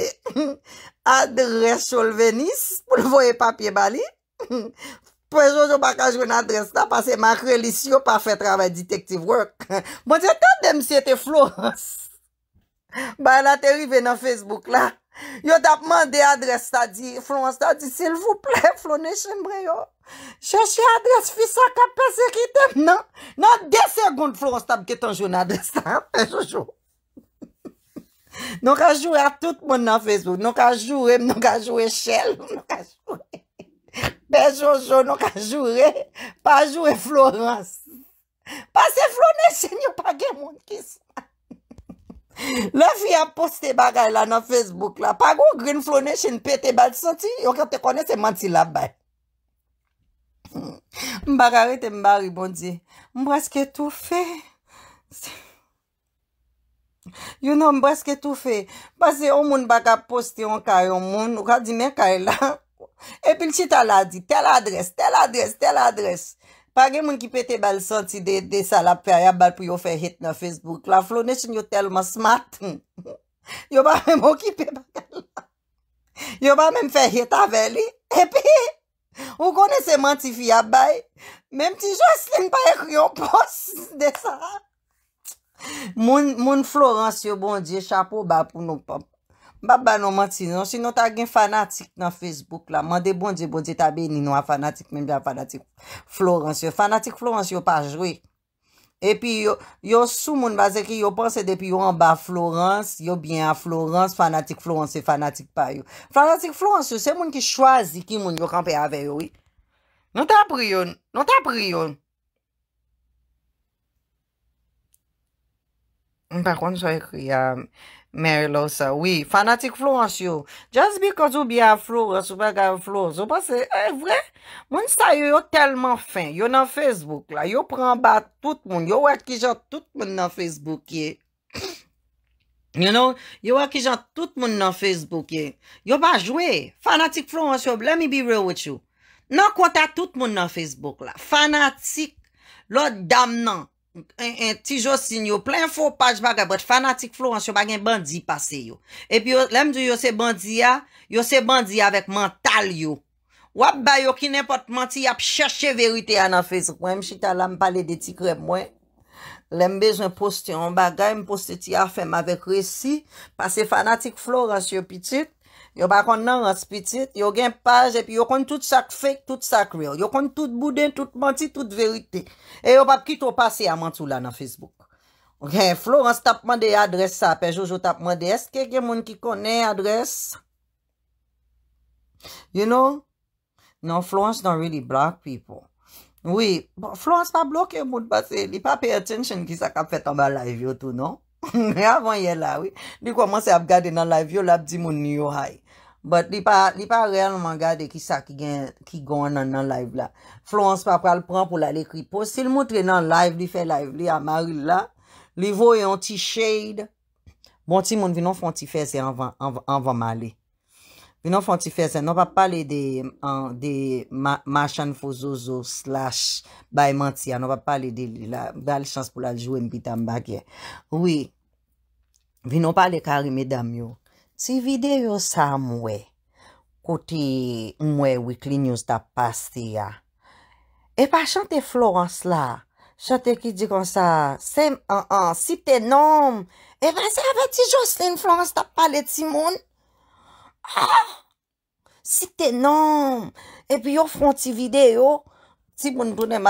adres chol venis pou l voye papye bali. Pe Jojo baka joun adres ta pa se mak relisyon pa fe travay detektiv work. Bon diya ta dem si ete Florence. Ba la te rive nan Facebook la. Yo da pman de adres ta di, Florents ta di, sil vouple, Florents chen bre yo. Cheche adres, fisa ka persekite m nan. Nan, de segoun Florents tab ki ton joun adres ta, pe Jojo. Non ka joure a tout moun nan Facebook. Non ka joure m, non ka joure Shell, non ka joure... Pe Jojo, non ka joure, pa joure Florents. Pas se Florents chen yo pa gen moun ki se. La fi ap poste bagay la nan Facebook la, pa go Green Flownation pete bal santi, yo ke te kone se manti la bay. Hmm. M bagay rete m bagay ribondi, m brezke tou fe. You know m brezke tou fe, base omoun baka poste yon kay omoun, ou ka di men kay la. Epi l chita la di, tel adres, tel adres, tel adres. Page moun kipe te bal son ti de sal ap fè yab bal pou yo fè hit nan Facebook la. Flo nè chen yo telman smat. Yo ba mèm o kipe bakal la. Yo ba mèm fè hit avè li. Epi, ou konè seman ti fè yab bay. Mèm ti jòs lèm pa ek yon pos de sa. Moun Florence yo bon diye, chapo ba pou nou pamp. Ba ba nou man ti nan, si nou ta gen fanatik nan Facebook la, man de bon di bon di ta be ni nou a fanatik, men bi a fanatik. Florence yo, fanatik Florence yo pa jwe. E pi yo sou moun bazek yo pense depi yo an ba Florence, yo bien a Florence, fanatik Florence se fanatik pa yo. Fanatik Florence yo, se moun ki chwazi ki moun yo kampe ave yo we. Nou ta priyon, nou ta priyon. Mwen pa kon sou ekri ya... Mary Lousa, oui, fanatik flou ans yo. Just because you be a flou, as you bag a flou, zo pa se, eh, vre, moun sa yo yo telman fin. Yo nan Facebook la, yo pran ba tout moun, yo wè ki jat tout moun nan Facebook ye. You know, yo wè ki jat tout moun nan Facebook ye. Yo ba jwe, fanatik flou ans yo, let me be real with you. Non konta tout moun nan Facebook la, fanatik, lò dam nan, Un ti jostin yo, plen fo patch baga, bot fanatik florens yo bagan bandi pase yo. Epi yo lem di yo se bandi ya, yo se bandi ya vek mantal yo. Wap bayo ki nepot manti ya pe chache verite ya nan fez. Mwen mwen chita la mpale de ti krem mwen. Lem bezon poste yon baga, mwen poste ti afem avek resi, pase fanatik florens yo pitit. Yo ba kon nan ranspitit, yo gen paj epi, yo kon tout sak fake, tout sak real, yo kon tout bouden, tout manti, tout verite. E yo ba kito pase a mantou la nan Facebook. Ok, Florence tapman de adres sa, pe Jojo tapman de, eske gen moun ki konen adres? You know, no Florence don't really block people. Oui, bon, Florence pa bloke moun, ba se li pa pay attention ki sa kap fet an ba live yo tou, non? Ne avon ye la we, li kwa manse ap gade nan live yo la ap di moun ni yo hay. But li pa real man gade ki sa ki gen, ki gwa nan nan live la. Florence papal pran pou la le kripo, se li moutre nan live, li fe live li amari la, li vo yon ti shade. Bon ti moun vinon fon ti fe se an van male. Vi nou fwanti fese, nou pa pale de Masha Nfosozo Slash Baymantia Nou pa pale de la bal chans pou la jowe Mpita mbagye Vi nou pale karime dam yo Ti videyo sa mwe Koti mwe Weklinios tapaste ya E pa chante Florence la Chante ki di kon sa Sem an an, si te nom E pa se apati Jocelyn Florence Tapale ti moun Ha! Si te nan! E pi yo fon ti video, ti moun mdounen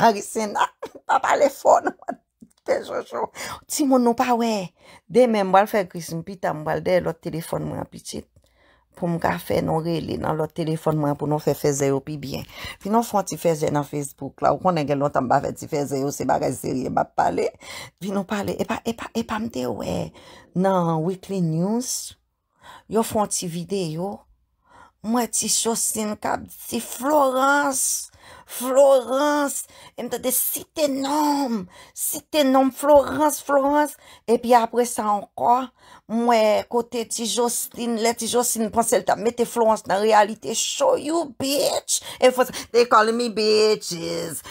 marisen na, mpa pale fon, mwen pe jojou. Ti moun nou pa wey, de men mbal fe krisin, pi tan mbal de, lò telefon mwen apitit, pou mka fe non rele nan lò telefon mwen, pou nou fe feze yo pi bien. Fi nou fon ti feze yo nan Facebook la, ou konen gen lò tan ba fe ti feze yo, se bagay seri, mba pale, fi nou pale, e pa e e mde wey, nan Weekly News, yo fwen ti videyo mwen ti Jostin kab ti Florence Florence si te nom Florence Florence epi apre sa ankon mwen kote ti Jostin le ti Jostin panse el ta mete Florence nan realite show you bitch e they calling me bitches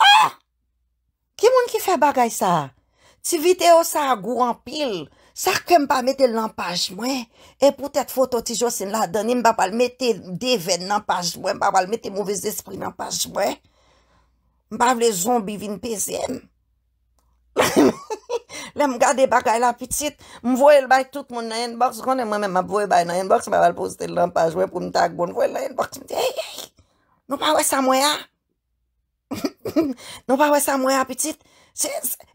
ah! ki moun ki fè bagay sa ti videyo sa gwen pil Sakè m pa mette l lampaj mwen, e pwote fote ti jousen la dani, m pa pal mette devèn l lampaj mwen, m pa pal mette mouvè zespri l lampaj mwen. M pa vle zonbi vin pezèm. Le m gade bagay la pitit, m vwè l bay tout moun nan yenbok, skande mwen men m ap vwè bay nan yenbok, m pa pal poste l lampaj mwen pou m tak bon, m vwè l nan yenbok, m teyeyeyeye. Non pa wè sa mwè a, non pa wè sa mwè a pitit. Se,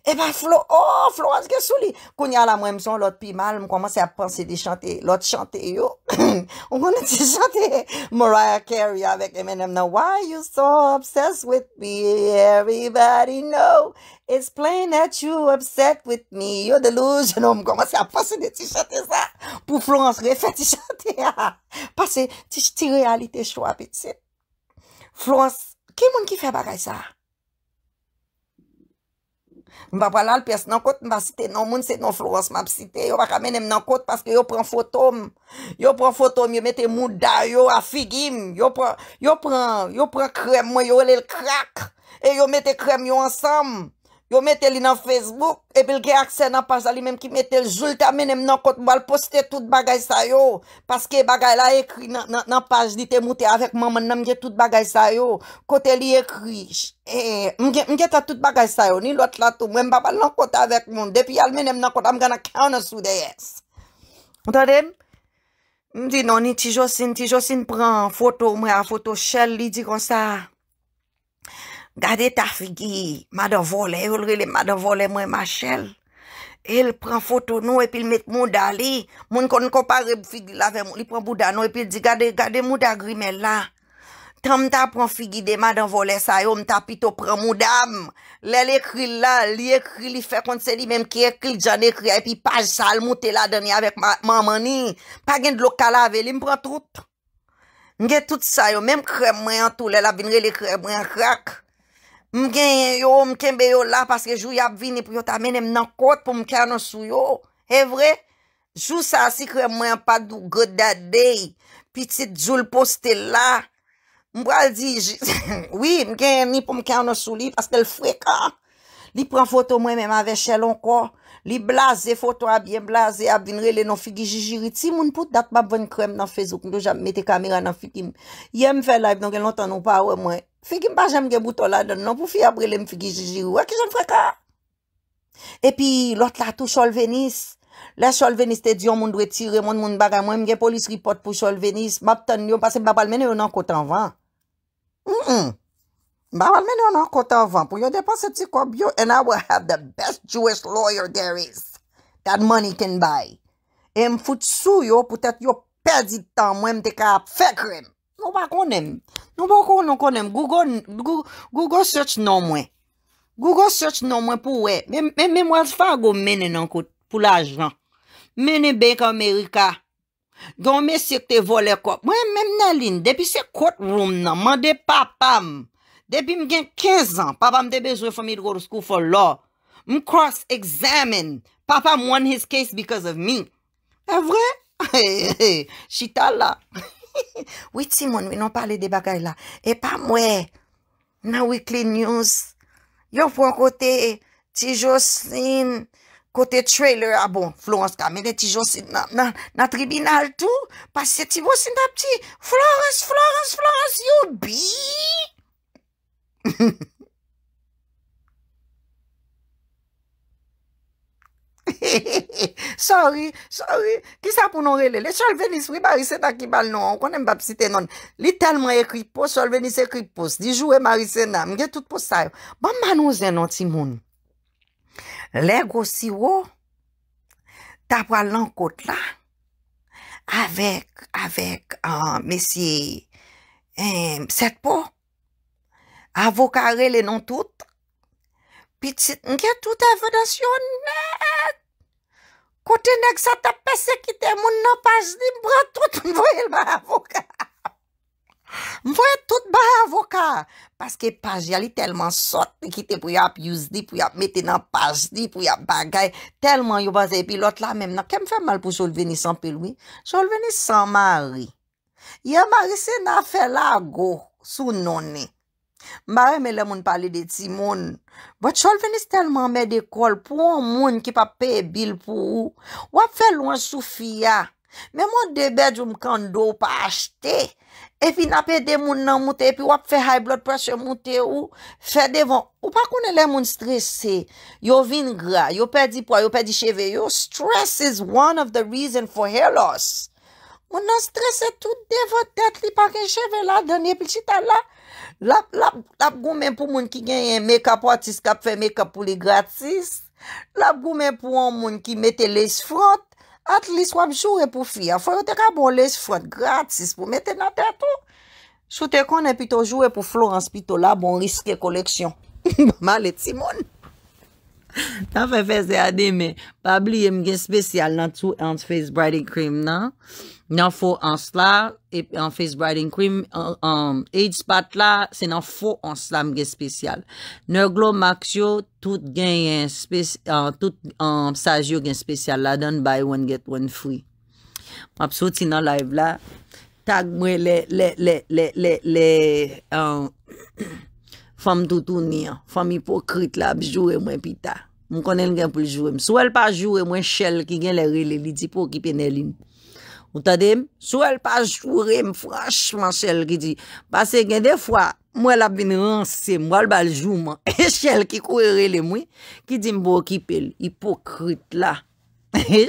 e pa Flo, oh, Flo Ange, ke sou li? Kouni ala mwen mson, lot pi mal, m komanse a panse di chante, lot chante yo. M komanse di chante, Mariah Carey avek Eminem nan, Why you so obsessed with me, everybody know, it's plain that you're obsessed with me, yo de lous, m komanse a panse de ti chante sa, pou Flo Ange, refe ti chante, pase ti realite chwa, pe ti se. Flo Ange, ke moun ki fe bagay sa? Mpa palal pyes nan kote, mpa site nan moun, se nan Florence map site, yo pa kamenem nan kote, paske yo pren fotom, yo pren fotom, yo mette mouda yo a figim, yo pren krem, mwen yo ele l krak, e yo mette krem yo ansam. Vou mette li nan Facebook, e bil ge akse nan paj sa li menm ki mette li joul ta menem nan kot bo al poste tout bagay sa yo. Paske bagay la ekri nan paj di te mouti avek maman nan mge tout bagay sa yo. Kote li ekri, eh, eh, mge ta tout bagay sa yo, ni lot la tou, mwen babal nan kot avek moun. Depi al menem nan kot, am gana kyan asou deyes. Otade? Mdi nan ni tijosin, tijosin pran foto, mwen a foto, chel li di kon sa a. Gade ta figi mada vole, yo lrele mada vole mwen Machel, el pran foto nou, epil met mou da li, moun konon kompare figi lave, li pran mou da nou, epil di gade, gade mou da gri men la, tan mta pran figi de mada vole sayo, mta pito pran mou dam, lè l'ekri la, li ekri, li fekonsedi, mèm ki ekri, jan ekri, epi pa jal moute la deni avèk maman ni, pa gen dlo kalave, li mpran troup, nge tout sayo, mèm krem mwen an tou, lè la vinre li krem mwen krak, Mwen gen yo mwen ken be yo la paske jou yap vini pou yo tamen mnen nan kot pou mwen ken an sou yo. E vre? Jou sa si kwen mwen pat dou god da dey. Pitit jou l poste la. Mwen bral di, oui, mwen gen ni pou mwen ken an sou li paske l fwe ka. Li pren foto mwen men mwen veche lon ko. Li blaze, foto a byen blaze, ap vinre le nan figi jijiri. Ti moun pout dat mab ven krem nan fezouk. Mdo jan mette kamera nan figi. Yem fe live nan gen lontan nou pa we mwen. Figi mba jem gen boutola dan nan pou fi ap relem figi jijiri. Wè ki jen fwe ka? E pi lot la tou Cholvenis. La Cholvenis te diyon moun dwe tire, moun moun baga mwen. Mgen polis ripot pou Cholvenis. Mab tan yo pase babal mene yon an kote an van. Mou mou mou. Ba man men yo nan kote avan pou yo depanse ti kop yo and I will have the best Jewish lawyer there is that money can buy. E m fout sou yo, poutet yo perdi tan mwen te ka fek rem. Nou ba konen, nou ba konen konen. Google search nan mwen. Google search nan mwen pou we. Men mwen fwa go menen nan kote pou la jan. Menen bank Amerika. Gon men sekte vole kop. Mwen men nan lin depise kote room nan. Man de pa pam. Depi m gen kez an, papa m debe zwe fomil go rouskou for law. M cross-examine. Papa m won his case because of me. E vre? Hey, hey, hey, chital la. Oui, Timon, mi nan pale de bagay la. E pa mwe, nan weekly news, yo fwen kote, ti jousin, kote trailer, a ah bon, Florence Kamene, ti jousin nan tribunal tou, pas se ti vwosin da pti, Florence, Florence, Florence, yo biiii, Sorry, sorry Kisa pou nou relele? Sol venis pri barisen akibal nou Konen bab siten nou Li telman ekri pos, sol venis ekri pos Di jou e marisen nam, ge tout pos sayo Bon manouzen nou ti moun Le gosi wo Ta pral lankot la Avèk Avèk Mèsi Sèt pou Avokare le nan tout. Pitit, nge tout avodasyon net. Kote nek sa tapese ki te moun nan pajdi, mwen tout mwen avokar. Mwen tout mwen avokar. Paske pajdi ali telman sot, ki te pou yap yuzdi, pou yap meti nan pajdi, pou yap bagay. Telman yoban zey pilot la non, menm nan. Kèm fè mal pou jolveni san peloui? Jolveni san mari. Ya mari se nan fè la go sou noni. Mbare mè lè moun pale de ti moun. Bote chol venis telman mè de kol pou moun ki pa peye bil pou ou. Wap fe loun sou fiya. Mè moun de bedj ou mkando ou pa achte. Epi napede moun nan moute epi wap fe high blood pressure moute ou. Fe devon. Ou pa koun lè moun stresse. Yo vin gra, yo pedi po, yo pedi cheve. Yo stresse is one of the reason for hair loss. Moun nan stresse tout devon tet li pake cheve la danye pi chita la. La ap gou men pou moun ki genye mekap watis kap fe mekap pou li gratis. La ap gou men pou an moun ki mette lej frot at lis wap joure pou fia. Foye te ka bon lej frot gratis pou mette nan te ato. Sou te konen pito joure pou Florence pito la bon riske koleksyon. Mali ti moun. Tan fe fe se ade men. Pabli yem gen spesyal nan tou Ant Face Brightening Cream nan. Nan fo ans la, en face brightening cream, en age spot la, se nan fo ans la m gen spesyal. Nè glou maksyo, tout gen yon spesyal, tout sajyo gen spesyal la, don bay yon get yon free. Mw apso ti nan live la, tag mwen le, le, le, le, le, le, fam toutouni an, fam hipokrit la, bjoure mwen pita. Mw konen gen pou ljoure mwen. Sou el pa joure mwen shell ki gen le rile, li di pou ki pene lin pou. Ota dem, sou el pa jurem frashman chèl ki di. Pase gen de fwa, mwen la bin rense, mwen al baljouman. E chèl ki kouerele mwen, ki dim bo ki pel, hipokrit la. E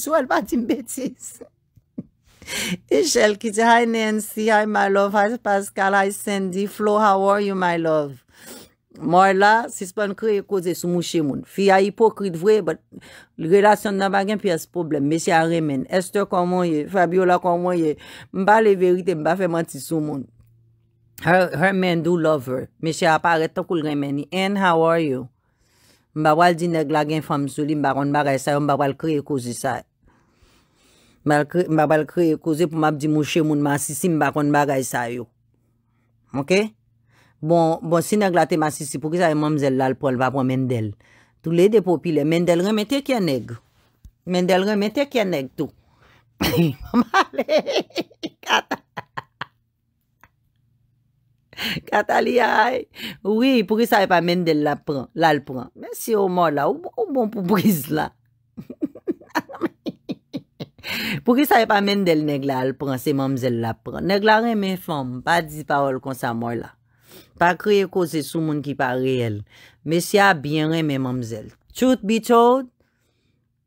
sou el pa dim betis. E chèl ki di, hay Nancy, hay my love, hay Pascal, hay Sandy, Flo, how are you my love? Mor la, si se pan kreye koze sou moun she moun. Fi a hipokrit vwe, but relasyon nan bagen pi a se problem. Meshe a remen. Esther kon moun ye, Fabiola kon moun ye. Mba le verite, mba fe manti sou moun. Her men do lover. Meshe a paret to kul remeni. Anne, how are you? Mba wal di neg la gen fam soli, mba kon bagay sayo, mba wal kreye koze sayo. Mba wal kreye koze pou mab di moun she moun, mba si si mba kon bagay sayo. Ok? Ok? Bon, bon, si nè glate masisi, pou ki sa yè mèm zèl la l'pran, l'va pran mèndel. Tou lè de popile, mèndel remènte kè nèg. Mèndel remènte kè nèg tou. Mèndel remènte kè nèg tou. Kat aliyay. Oui, pou ki sa yè e pa mèndel la l'pran. Mènsi yo mò la, ou bon pou brise la? Pou ki sa yè e pa mèndel nèg la l'pran, se mèm zèl la pran. Nèg la rè mè fòm, pa di parol kon sa mò la. Pa kreye ko se sou moun ki pa reyel. Mesya bin reme mamzel. Chout bitoud,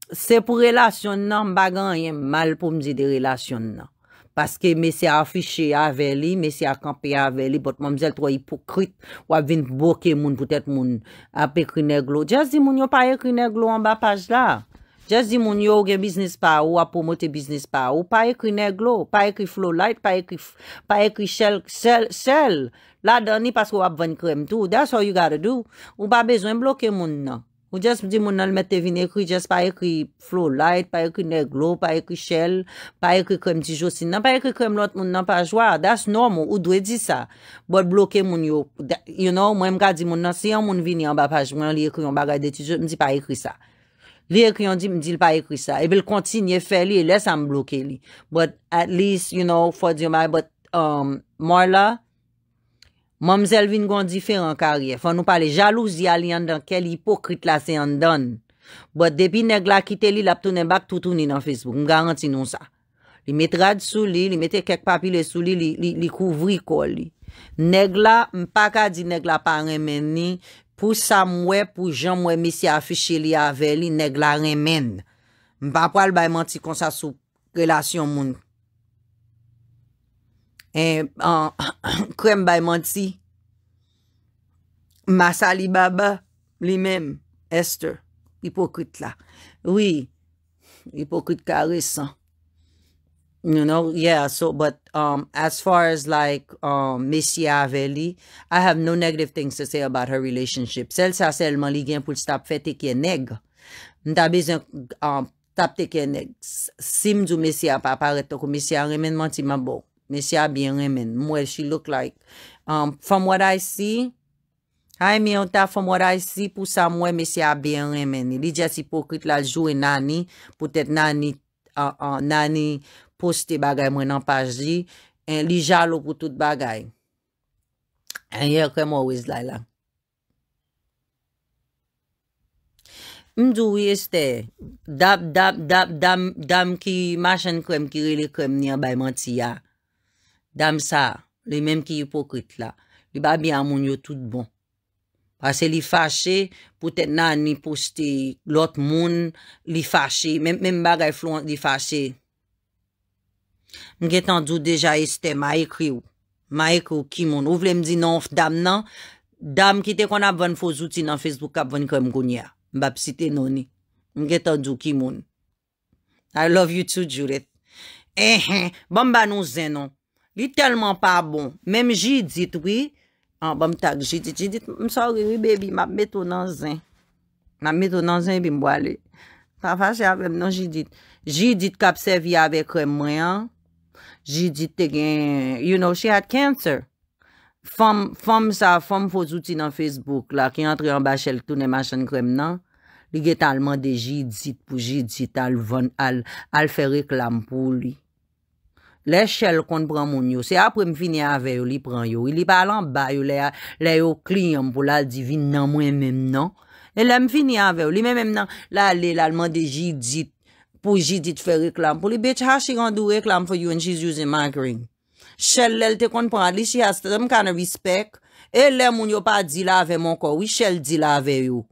se pou relasyon nan, mbagan, yon mal pou mzi de relasyon nan. Paske mesya afishe aveli, mesya akampe aveli, bot mamzel towa ipokrit, wap vin bwoke moun, pwetet moun ap ekri neglo. Jez di moun yo pa ekri neglo an ba paj la. Jez di moun yo gen biznes pa ou, wap promote biznes pa ou, pa ekri neglo, pa ekri flow light, pa ekri sell, sell, sell. La dan ni pasko wap ven krem tou. That's how you gotta do. Ou pa bezwen bloke moun nan. Ou just di moun nan l mette vin ekri, just pa ekri Flow Light, pa ekri Negru, pa ekri Shell, pa ekri krem Tijosina, pa ekri krem lout moun nan pa jwa. That's normal. Ou dwe di sa. But bloke moun yo. You know, mwen mka di moun nan, si yon moun vin yon ba pa jwa, li ekri yon bagay de Tijosina, mdi pa ekri sa. Li ekri yon di, mdi l pa ekri sa. E bel kontinye fe li, e lesa m bloke li. But at least, you know, Mamsel vin gwan diferan karye. Fwa nou pale jalouzi aliyan dan ke li hipokrit la se yon dan. Bo depi negla kite li lap tonen bak toutouni nan Facebook. M garanti nou sa. Li met rad sou li, li mette kek papi le sou li, li kouvri ko li. Negla, m pa ka di negla pa remeni. Po sa mwe, po jan mwe misi afishe li ave li, negla remen. M pa pal bay manti konsa sou relasyon mouni. E, krem bayman ti, masa li baba, li mem, Esther, li pokwit la. Oui, li pokwit karesan. You know, yeah, so, but, um, as far as, like, um, Mesia Aveli, I have no negative things to say about her relationship. Sel sa selman li gen pou l'stap fete ke neg. Nta bezan um, tap teke neg. Sim du Mesia pa pareto kou Mesia remenman ti man bok. Mwen se a byen remen. Mwen she look like. Um, from what I see. Ay mi yon ta from what I see. Pousa mwen me se a byen remen. Li jasi pokrit la jowe nani. Poutet nani poste bagay mwen anpaji. Li jalo koutout bagay. A ye kwen mwen wez lay la. Mdou wez wi, te. Dam ki masyen kwenm ki rele kwenm ni anbayman ti ya. Dam sa, li menm ki ipokrit la. Li ba bi an moun yo tout bon. Pase li fache, pote nan ni poste lot moun, li fache, menm bagay flouan li fache. Mge tan du deja este, ma ekri ou, ma ekri ou ki moun. Ou vle mdi nan of dam nan, dam kite kon apvan fosouti nan Facebook apvan kwen m goun ya. Mba psite noni. Mge tan du ki moun. I love you too, Juret. Ehe, eh, ban ban nou zenon. Li telman pa bon. Mem jidit, wè. An ah, bom tak, jidit, jidit, msore, wè, baby, m ap meto nan zin. M ap meto nan zin, bi mbo ale. Ta fache avèm, nan jidit. Jidit kapse vi ave krem mwen. Jidit te gen, you know, she had cancer. Fom sa, fom fos outi nan Facebook, la ki antre an bache l tout ne machan krem nan, li get alman de jidit, pou jidit al fè reklam pou li. Le chèl kon pran moun yo, se apre m finye avè yo, li pran yo, li palan ba yo, le yo kli yon pou la divin nan mwen mèm nan, e le m finye avè yo, li mèm mèm nan, la le lalman de jidit, pou jidit fè reklam, pou li bete ha chigan do reklam for you and she's using my green, chèl lel te kon pran li, she has some kind of respect, e le moun yo pa di la avè moun kò, wè chèl di la avè yo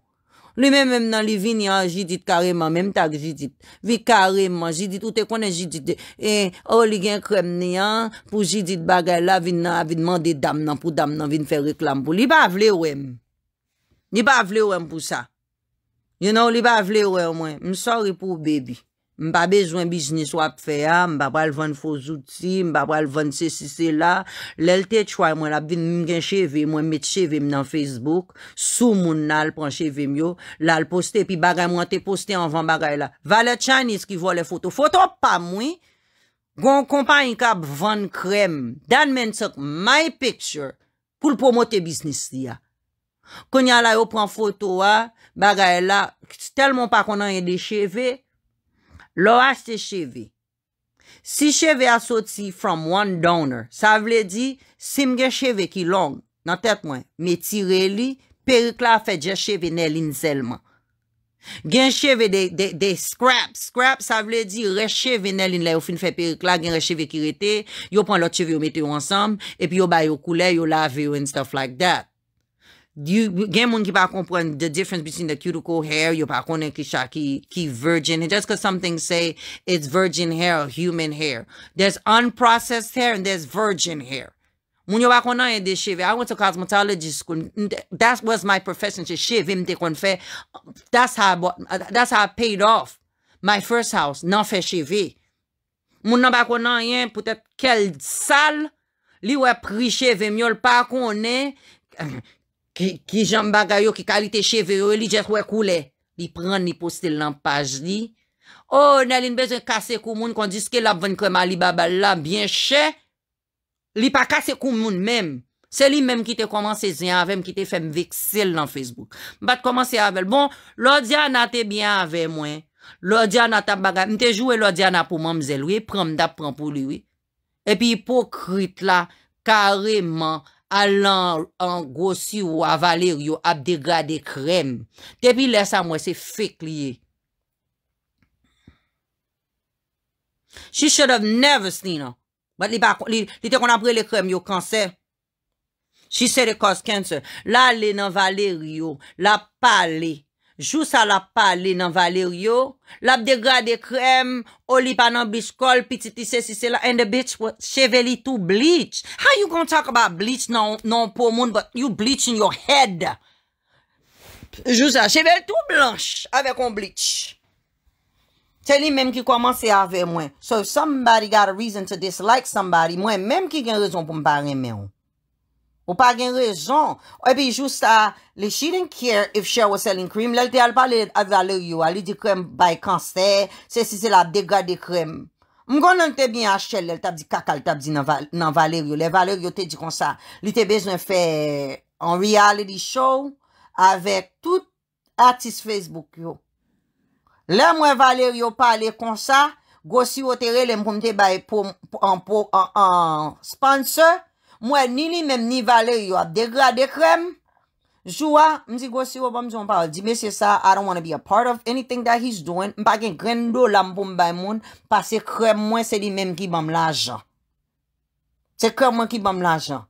Li men men nan li vi ni an jidid kareman, menm tak jidid. Vi kareman jidid, ou te konen jidid. E, ou oh, li gen krem ni an, pou jidid bagay la, vin nan avin mande dam nan, pou dam nan vin fè reklam pou li bavle wèm. Li bavle wèm pou sa. You know, li bavle wèm wèm, msori pou bebi. Mpa bezwen biznis wap fè ya, mpa pral van fòs oudsi, mpa pral van sè sè sè la. Lèl tè chway mwen ap vin mgen cheve, mwen met cheve mnen Facebook, sou moun nal pran cheve myo, lal poste, pi bagay mwen te poste anvan bagay la. Vale Chinese ki vwa le foto, foto pa mwen, gwen kompan yon kap van krem, dan men sèk my picture, pou l'pomo te biznis si ya. Kon yon la yo pran foto a, bagay la, ki tèl mwen pa konan yon de cheve, Lo as te cheve, si cheve a soti from one donor, sa vle di, sim gen cheve ki long, nan tet mwen, me tire li, perikla fe dje cheve nel in selman. Gen cheve de scrap, scrap sa vle di recheve nel in la yo fin fe perikla gen recheve ki rete, yo pon lot cheve yo mete yo ansam, epi yo bay yo koule, yo lave yo and stuff like that. gen moun ki pa kompwen the difference between the cuticle hair yo pa konen ki shak ki virgin just cause something say it's virgin hair or human hair there's unprocessed hair and there's virgin hair moun yo pa konen yon de cheve I went to cosmetology school that was my profession cheve mte kon fe that's how I paid off my first house nan fe cheve moun nan pa konen yon putep kel sal li wè pre cheve moun yo pa konen kè Ki jan bagay yo, ki kalite cheve yo, li jekwe kou le. Li pren ni poste lan page li. Oh, nan li nbeze kase kou moun, kon diske lab ven kreman li babal la, bien chè. Li pa kase kou moun men. Se li men ki te komanse zin avèm, ki te fem veksel nan Facebook. Bat komanse avèm. Bon, lodi anate byan avèm wè. Lodi anate bagay. Mte jowe lodi anapou mwem zèl wè. Pran mdap pran pou li wè. E pi ipokrit la, kareman, alan an gosi ou avale ryo abdega de krem. Depi lesa mwen se fek liye. She should have never seen her. But li te kon apre le krem yo kanser. She said it cause cancer. La le nan avale ryo, la pa le. Jous a la pale nan valer yo, lap degra de krem, olipa nan biskol, pititi se se se la, and the bitch cheve li tou bleach. How you gonna talk about bleach nan pou moun, but you bleach in your head? Jous a cheve tou blanche avek on bleach. Teli menm ki komanse ave mwen, so somebody got a reason to dislike somebody, mwen menm ki gen rezon pou mpare menm. Ou pa gen rezon. Ou e epi jou sa, li she didn't care if Cher was selling krim, li te al pale ad valer yo, li di krem bay kanser, se si se la degade krem. Mgon nan te bin achel, li tap di kaka, li tap di nan valer yo, le valer yo te di konsa. Li te bezwen fe en reality show avek tout artist Facebook yo. Le mwen valer yo pale konsa, gosi wote re, le mwen te bay pou an sponsor, Mwen ni li men ni valer yo ap degra de krem. Jouwa, mwen si gwa si wap am zon pa. Di me se sa, I don't want to be a part of anything that he's doing. Mwen pa gen grendou la mpoum bay moun. Pa se krem mwen se li men ki bom la jan. Se krem mwen ki bom la jan.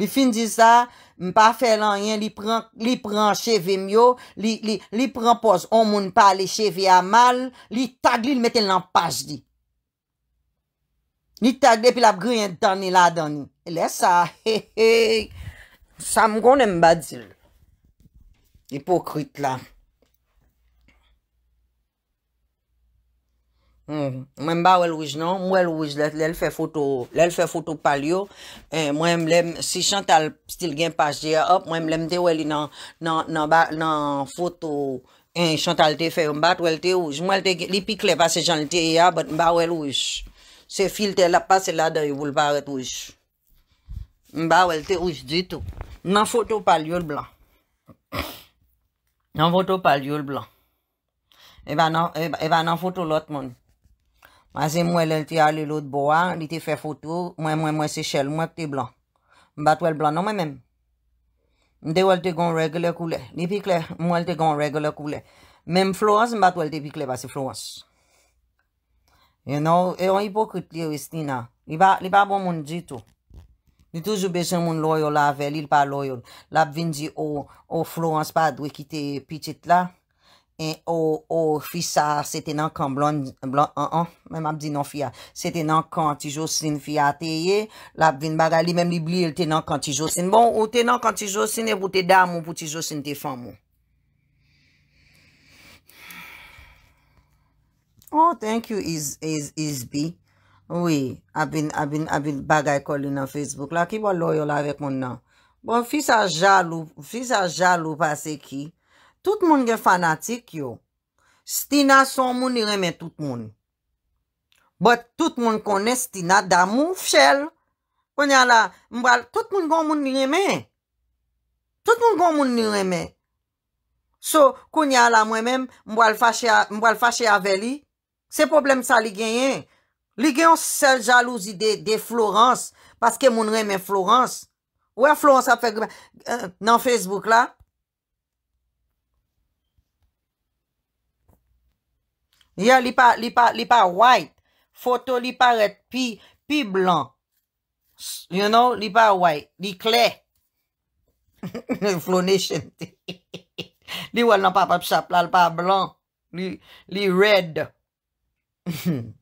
Bi fin di sa, mwen pa fe lanyen. Li pran cheve myo. Li pran pos on moun pa li cheve a mal. Li tag li l meten l anpaj di. Li tag li pi la gri yon dani la dani. Lè sa, he he, sa mgon m badil. Ipokrit la. Hmm, mwen mba wèl wèj nan, mwen wèl wèj lèl fè foto, lèl fè foto pal yo. Eh, mwen mlem, si chantal stil gen pas di a, mwen mlem te wèli nan foto, eh, chantal te fè mbat, wèl te wèj. Mwen te, li pi kle vase jan te a, but mba wèl wèj. Se fil te la, pas se la, de y woul paret wèj. Mba wèl te ouj di tou. Nan foto pal yo l blan. Nan foto pal yo l blan. E, e, e ba nan foto lot moun. Mase mwen lèl te alil od bo a, li te fè foto, mwen mwen mwen se chel, mwen pte blan. Mba tòl blan nan mwen mèm. Mde wèl te gon regle koule. Li pikle, mwen wèl te gon regle koule. Mèm flos, mba tòl te pikle basi flos. You know, e yon hipokrit li yo esti nan. Li pa bon moun di tou. Ni toujou besen moun loyol lavel, il pa loyol. Lap vin di ou, oh, ou oh, Florence Padwee ki te pitit la. En ou, oh, ou, fisa se tenan kan blan, blan, an an, men map di non, nan fia. Se tenan kan ti jousin fia te ye, lap vin bagali mem li bli el tenan kan ti jousin. Bon, ou tenan kan ti jousin e pou te dam ou pou ti jousin te fan mou. Oh, thank you Izbi. Oui, a bin bagay koli nan Facebook la, ki bo loyo la vek moun nan. Bon, fis a jalou, fis a jalou pa se ki, tout moun gen fanatik yo. Stina son moun nireme tout moun. Bon, tout moun konen Stina da moun fchel. Konya la, mbwal, tout moun gon moun nireme. Tout moun gon moun nireme. So, konya la mwen men, mbwal fache a veli. Se problem sa li genye, Li gen yon sel jalouzi de Florence, paske moun reme Florence. Ouè Florence ap fèk euh, nan Facebook la? Ya, li pa white. Foto li pa red, pi blan. You know, li pa white. Li kle. Flo ne chente. Li wè nan pa pa pchap la, li pa blan. Li red. Hmm.